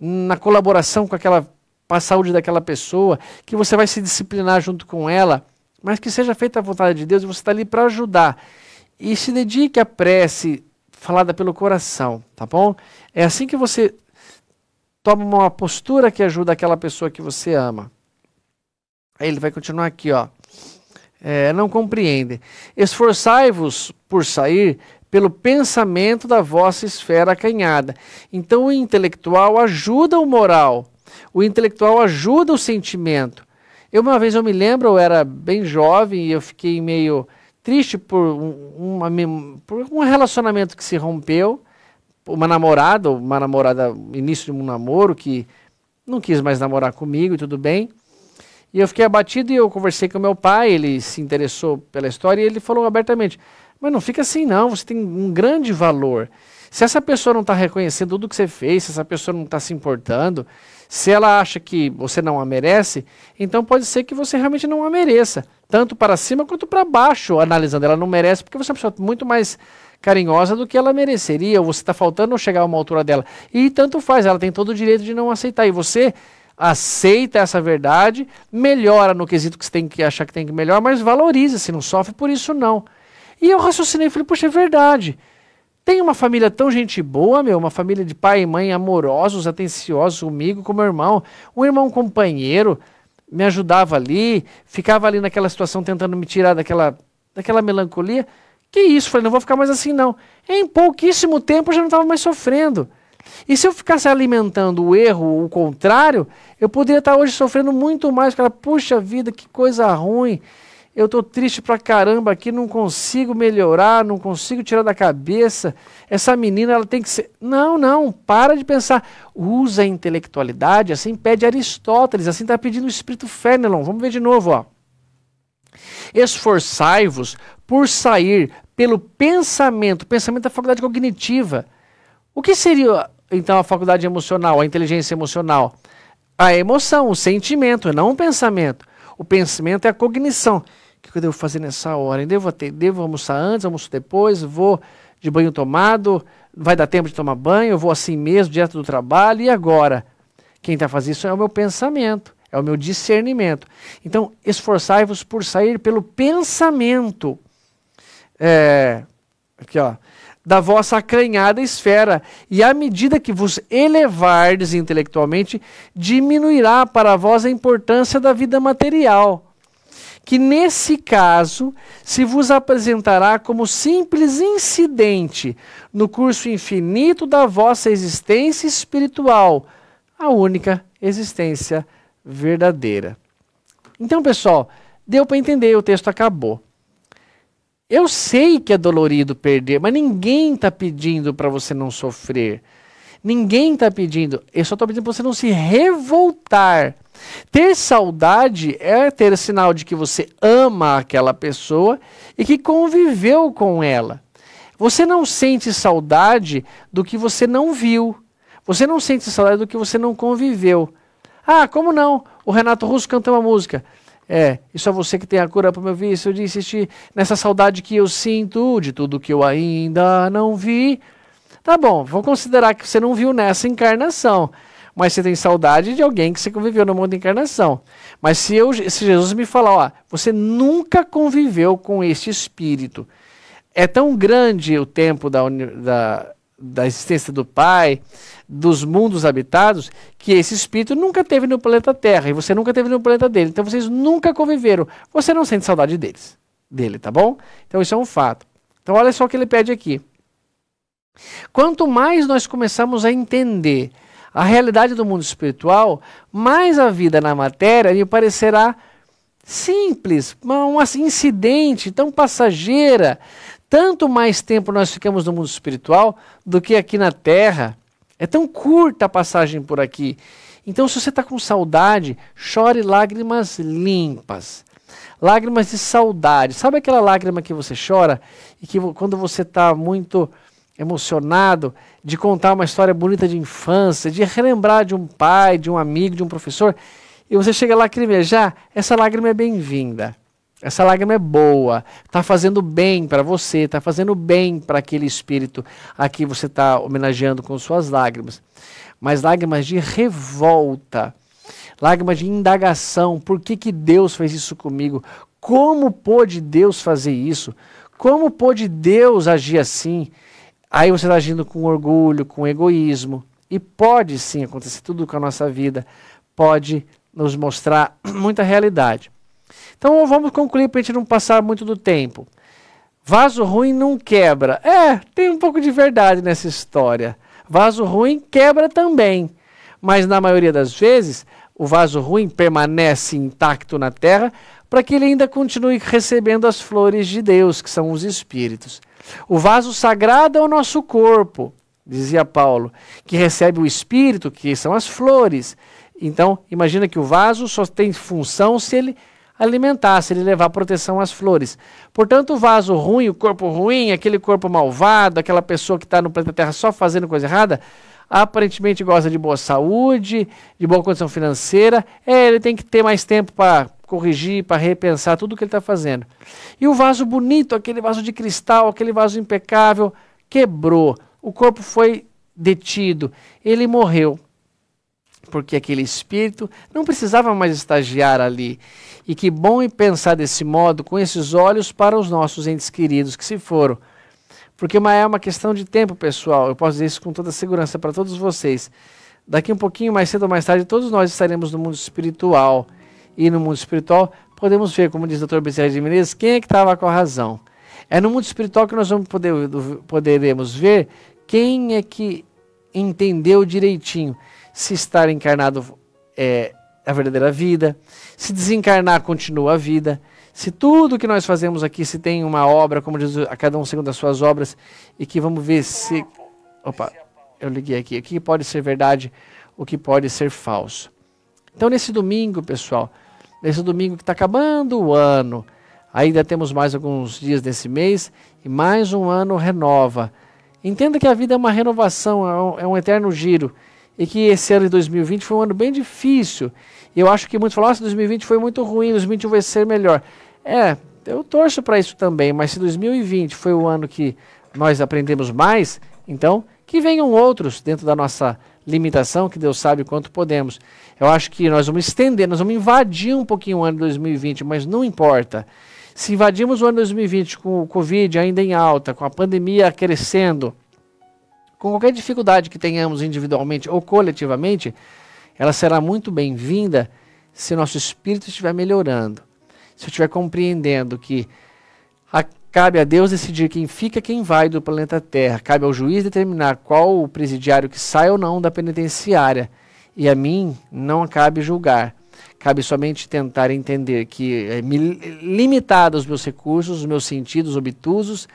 na colaboração com aquela com a saúde daquela pessoa, que você vai se disciplinar junto com ela mas que seja feita a vontade de Deus e você está ali para ajudar. E se dedique à prece falada pelo coração, tá bom? É assim que você toma uma postura que ajuda aquela pessoa que você ama. Aí ele vai continuar aqui, ó. É, não compreende. Esforçai-vos por sair pelo pensamento da vossa esfera acanhada. Então o intelectual ajuda o moral, o intelectual ajuda o sentimento, eu uma vez eu me lembro, eu era bem jovem e eu fiquei meio triste por, um, uma, por um relacionamento que se rompeu, uma namorada, uma namorada, início de um namoro que não quis mais namorar comigo e tudo bem. E eu fiquei abatido e eu conversei com meu pai, ele se interessou pela história e ele falou abertamente: Mas não fica assim, não, você tem um grande valor. Se essa pessoa não está reconhecendo tudo que você fez, se essa pessoa não está se importando, se ela acha que você não a merece, então pode ser que você realmente não a mereça, tanto para cima quanto para baixo, analisando. Ela não merece porque você é uma pessoa muito mais carinhosa do que ela mereceria, ou você está faltando chegar a uma altura dela. E tanto faz, ela tem todo o direito de não aceitar. E você aceita essa verdade, melhora no quesito que você tem que achar que tem que melhorar, mas valoriza-se, não sofre por isso não. E eu raciocinei e falei, poxa, é verdade. Tem uma família tão gente boa, meu, uma família de pai e mãe amorosos, atenciosos comigo, com meu irmão, um irmão companheiro, me ajudava ali, ficava ali naquela situação tentando me tirar daquela, daquela melancolia. Que isso, falei, não vou ficar mais assim não. Em pouquíssimo tempo eu já não estava mais sofrendo. E se eu ficasse alimentando o erro, o contrário, eu poderia estar tá hoje sofrendo muito mais. Cara, puxa vida, que coisa ruim eu estou triste pra caramba aqui, não consigo melhorar, não consigo tirar da cabeça. Essa menina, ela tem que ser. Não, não, para de pensar. Usa a intelectualidade, assim pede Aristóteles, assim está pedindo o espírito Fénelon. Vamos ver de novo, ó. Esforçai-vos por sair pelo pensamento, pensamento da faculdade cognitiva. O que seria então a faculdade emocional, a inteligência emocional? A emoção, o sentimento, não o pensamento. O pensamento é a cognição que, que eu devo fazer nessa hora? Eu devo, devo almoçar antes, almoço depois, vou de banho tomado, vai dar tempo de tomar banho, eu vou assim mesmo, direto do trabalho, e agora? Quem está fazendo isso é o meu pensamento, é o meu discernimento. Então, esforçai-vos por sair pelo pensamento. É, aqui, ó. Da vossa acanhada esfera, e à medida que vos elevardes intelectualmente, diminuirá para vós a importância da vida material que nesse caso se vos apresentará como simples incidente no curso infinito da vossa existência espiritual, a única existência verdadeira. Então, pessoal, deu para entender, o texto acabou. Eu sei que é dolorido perder, mas ninguém está pedindo para você não sofrer. Ninguém está pedindo. Eu só estou pedindo para você não se revoltar ter saudade é ter sinal de que você ama aquela pessoa e que conviveu com ela. Você não sente saudade do que você não viu. Você não sente saudade do que você não conviveu. Ah, como não? O Renato Russo canta uma música. É, e só você que tem a cura para meu vício de insistir nessa saudade que eu sinto de tudo que eu ainda não vi. Tá bom, vou considerar que você não viu nessa encarnação mas você tem saudade de alguém que você conviveu no mundo da encarnação. Mas se, eu, se Jesus me falar, ó, você nunca conviveu com este espírito, é tão grande o tempo da, da, da existência do Pai, dos mundos habitados, que esse espírito nunca teve no planeta Terra e você nunca teve no planeta dele. Então vocês nunca conviveram. Você não sente saudade deles, dele, tá bom? Então isso é um fato. Então olha só o que ele pede aqui. Quanto mais nós começamos a entender a realidade do mundo espiritual, mais a vida na matéria lhe parecerá simples, um incidente, tão passageira. Tanto mais tempo nós ficamos no mundo espiritual do que aqui na terra. É tão curta a passagem por aqui. Então, se você está com saudade, chore lágrimas limpas. Lágrimas de saudade. Sabe aquela lágrima que você chora e que quando você está muito emocionado, de contar uma história bonita de infância, de relembrar de um pai, de um amigo, de um professor, e você chega lá a já essa lágrima é bem-vinda. Essa lágrima é boa, está fazendo bem para você, está fazendo bem para aquele espírito a que você está homenageando com suas lágrimas. Mas lágrimas de revolta, lágrimas de indagação: por que, que Deus fez isso comigo? Como pôde Deus fazer isso? Como pôde Deus agir assim? Aí você está agindo com orgulho, com egoísmo. E pode sim acontecer tudo com a nossa vida. Pode nos mostrar muita realidade. Então vamos concluir para a gente não passar muito do tempo. Vaso ruim não quebra. É, tem um pouco de verdade nessa história. Vaso ruim quebra também. Mas na maioria das vezes, o vaso ruim permanece intacto na terra para que ele ainda continue recebendo as flores de Deus, que são os espíritos. O vaso sagrado é o nosso corpo, dizia Paulo, que recebe o espírito, que são as flores. Então, imagina que o vaso só tem função se ele alimentar, se ele levar proteção às flores. Portanto, o vaso ruim, o corpo ruim, aquele corpo malvado, aquela pessoa que está no planeta Terra só fazendo coisa errada, aparentemente gosta de boa saúde, de boa condição financeira, é, ele tem que ter mais tempo para corrigir, para repensar tudo o que ele está fazendo. E o vaso bonito, aquele vaso de cristal, aquele vaso impecável, quebrou. O corpo foi detido. Ele morreu. Porque aquele espírito não precisava mais estagiar ali. E que bom pensar desse modo, com esses olhos para os nossos entes queridos que se foram. Porque é uma questão de tempo, pessoal. Eu posso dizer isso com toda segurança para todos vocês. Daqui um pouquinho mais cedo ou mais tarde, todos nós estaremos no mundo espiritual e no mundo espiritual, podemos ver, como diz o Dr. Bezerra de Menezes, quem é que estava com a razão. É no mundo espiritual que nós vamos poder, poderemos ver quem é que entendeu direitinho se estar encarnado é a verdadeira vida, se desencarnar continua a vida, se tudo que nós fazemos aqui, se tem uma obra, como diz a cada um segundo as suas obras, e que vamos ver se... Opa, eu liguei aqui. O que pode ser verdade, o que pode ser falso. Então, nesse domingo, pessoal, nesse domingo que está acabando o ano. Ainda temos mais alguns dias desse mês e mais um ano renova. Entenda que a vida é uma renovação, é um, é um eterno giro. E que esse ano de 2020 foi um ano bem difícil. Eu acho que muitos falam, nossa, 2020 foi muito ruim, 2021 vai ser melhor. É, eu torço para isso também, mas se 2020 foi o ano que nós aprendemos mais, então que venham outros dentro da nossa limitação, que Deus sabe quanto podemos. Eu acho que nós vamos estender, nós vamos invadir um pouquinho o ano 2020, mas não importa. Se invadimos o ano 2020 com o Covid ainda em alta, com a pandemia crescendo, com qualquer dificuldade que tenhamos individualmente ou coletivamente, ela será muito bem-vinda se nosso espírito estiver melhorando, se eu estiver compreendendo que a, cabe a Deus decidir quem fica quem vai do planeta Terra, cabe ao juiz determinar qual o presidiário que sai ou não da penitenciária e a mim não cabe julgar. Cabe somente tentar entender que é limitado os meus recursos, os meus sentidos obtusos,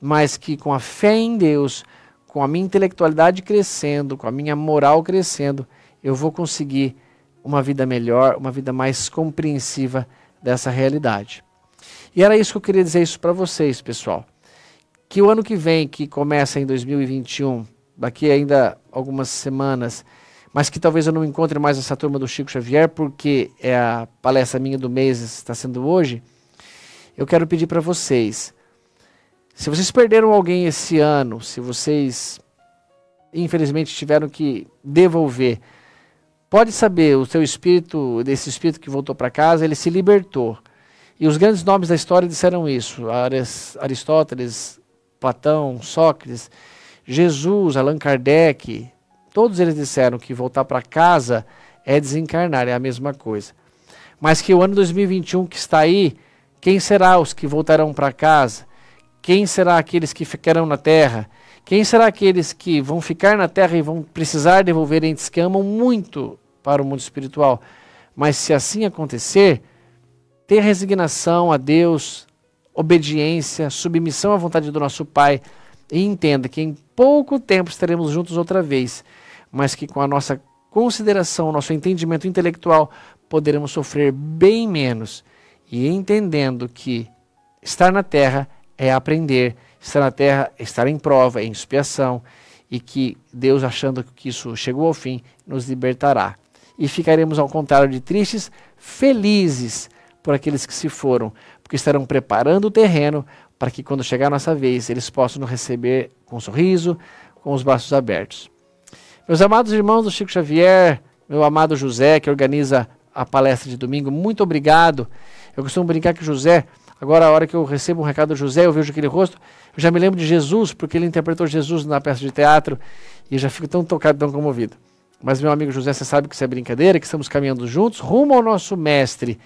mas que com a fé em Deus, com a minha intelectualidade crescendo, com a minha moral crescendo, eu vou conseguir uma vida melhor, uma vida mais compreensiva dessa realidade. E era isso que eu queria dizer isso para vocês, pessoal. Que o ano que vem, que começa em 2021, daqui ainda algumas semanas, mas que talvez eu não encontre mais essa turma do Chico Xavier, porque é a palestra minha do mês está sendo hoje, eu quero pedir para vocês, se vocês perderam alguém esse ano, se vocês infelizmente tiveram que devolver, pode saber, o seu espírito, desse espírito que voltou para casa, ele se libertou. E os grandes nomes da história disseram isso, Aristóteles, Platão, Sócrates, Jesus, Allan Kardec, Todos eles disseram que voltar para casa é desencarnar, é a mesma coisa. Mas que o ano 2021 que está aí, quem será os que voltarão para casa? Quem será aqueles que ficarão na terra? Quem será aqueles que vão ficar na terra e vão precisar devolver entes que amam muito para o mundo espiritual? Mas se assim acontecer, ter resignação a Deus, obediência, submissão à vontade do nosso Pai e entenda que em pouco tempo estaremos juntos outra vez mas que com a nossa consideração, o nosso entendimento intelectual, poderemos sofrer bem menos. E entendendo que estar na terra é aprender, estar na terra é estar em prova, é em expiação, e que Deus, achando que isso chegou ao fim, nos libertará. E ficaremos, ao contrário de tristes, felizes por aqueles que se foram, porque estarão preparando o terreno para que, quando chegar a nossa vez, eles possam nos receber com um sorriso, com os braços abertos. Meus amados irmãos do Chico Xavier, meu amado José, que organiza a palestra de domingo, muito obrigado. Eu costumo brincar que José, agora a hora que eu recebo um recado do José, eu vejo aquele rosto, eu já me lembro de Jesus, porque ele interpretou Jesus na peça de teatro, e já fico tão tocado, tão comovido. Mas, meu amigo José, você sabe que isso é brincadeira, que estamos caminhando juntos rumo ao nosso mestre,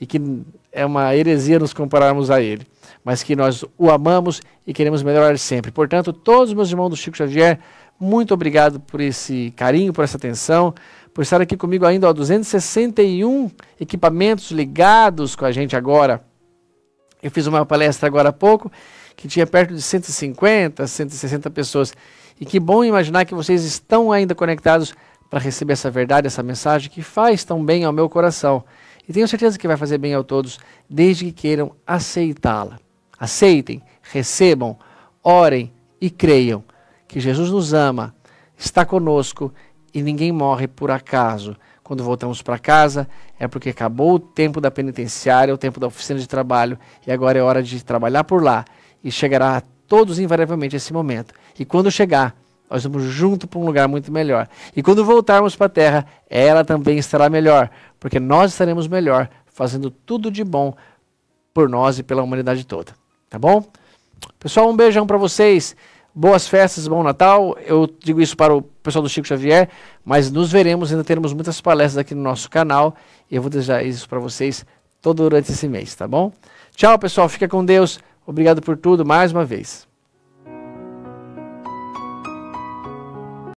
e que é uma heresia nos compararmos a ele, mas que nós o amamos e queremos melhorar sempre. Portanto, todos os meus irmãos do Chico Xavier, muito obrigado por esse carinho, por essa atenção, por estar aqui comigo ainda, ó, 261 equipamentos ligados com a gente agora. Eu fiz uma palestra agora há pouco que tinha perto de 150, 160 pessoas. E que bom imaginar que vocês estão ainda conectados para receber essa verdade, essa mensagem que faz tão bem ao meu coração. E tenho certeza que vai fazer bem a todos, desde que queiram aceitá-la. Aceitem, recebam, orem e creiam que Jesus nos ama, está conosco e ninguém morre por acaso. Quando voltamos para casa, é porque acabou o tempo da penitenciária, o tempo da oficina de trabalho, e agora é hora de trabalhar por lá. E chegará a todos invariavelmente esse momento. E quando chegar, nós vamos junto para um lugar muito melhor. E quando voltarmos para a terra, ela também estará melhor, porque nós estaremos melhor, fazendo tudo de bom por nós e pela humanidade toda. Tá bom? Pessoal, um beijão para vocês boas festas, bom Natal. Eu digo isso para o pessoal do Chico Xavier, mas nos veremos, ainda teremos muitas palestras aqui no nosso canal. E eu vou desejar isso para vocês todo durante esse mês, tá bom? Tchau, pessoal. Fica com Deus. Obrigado por tudo mais uma vez.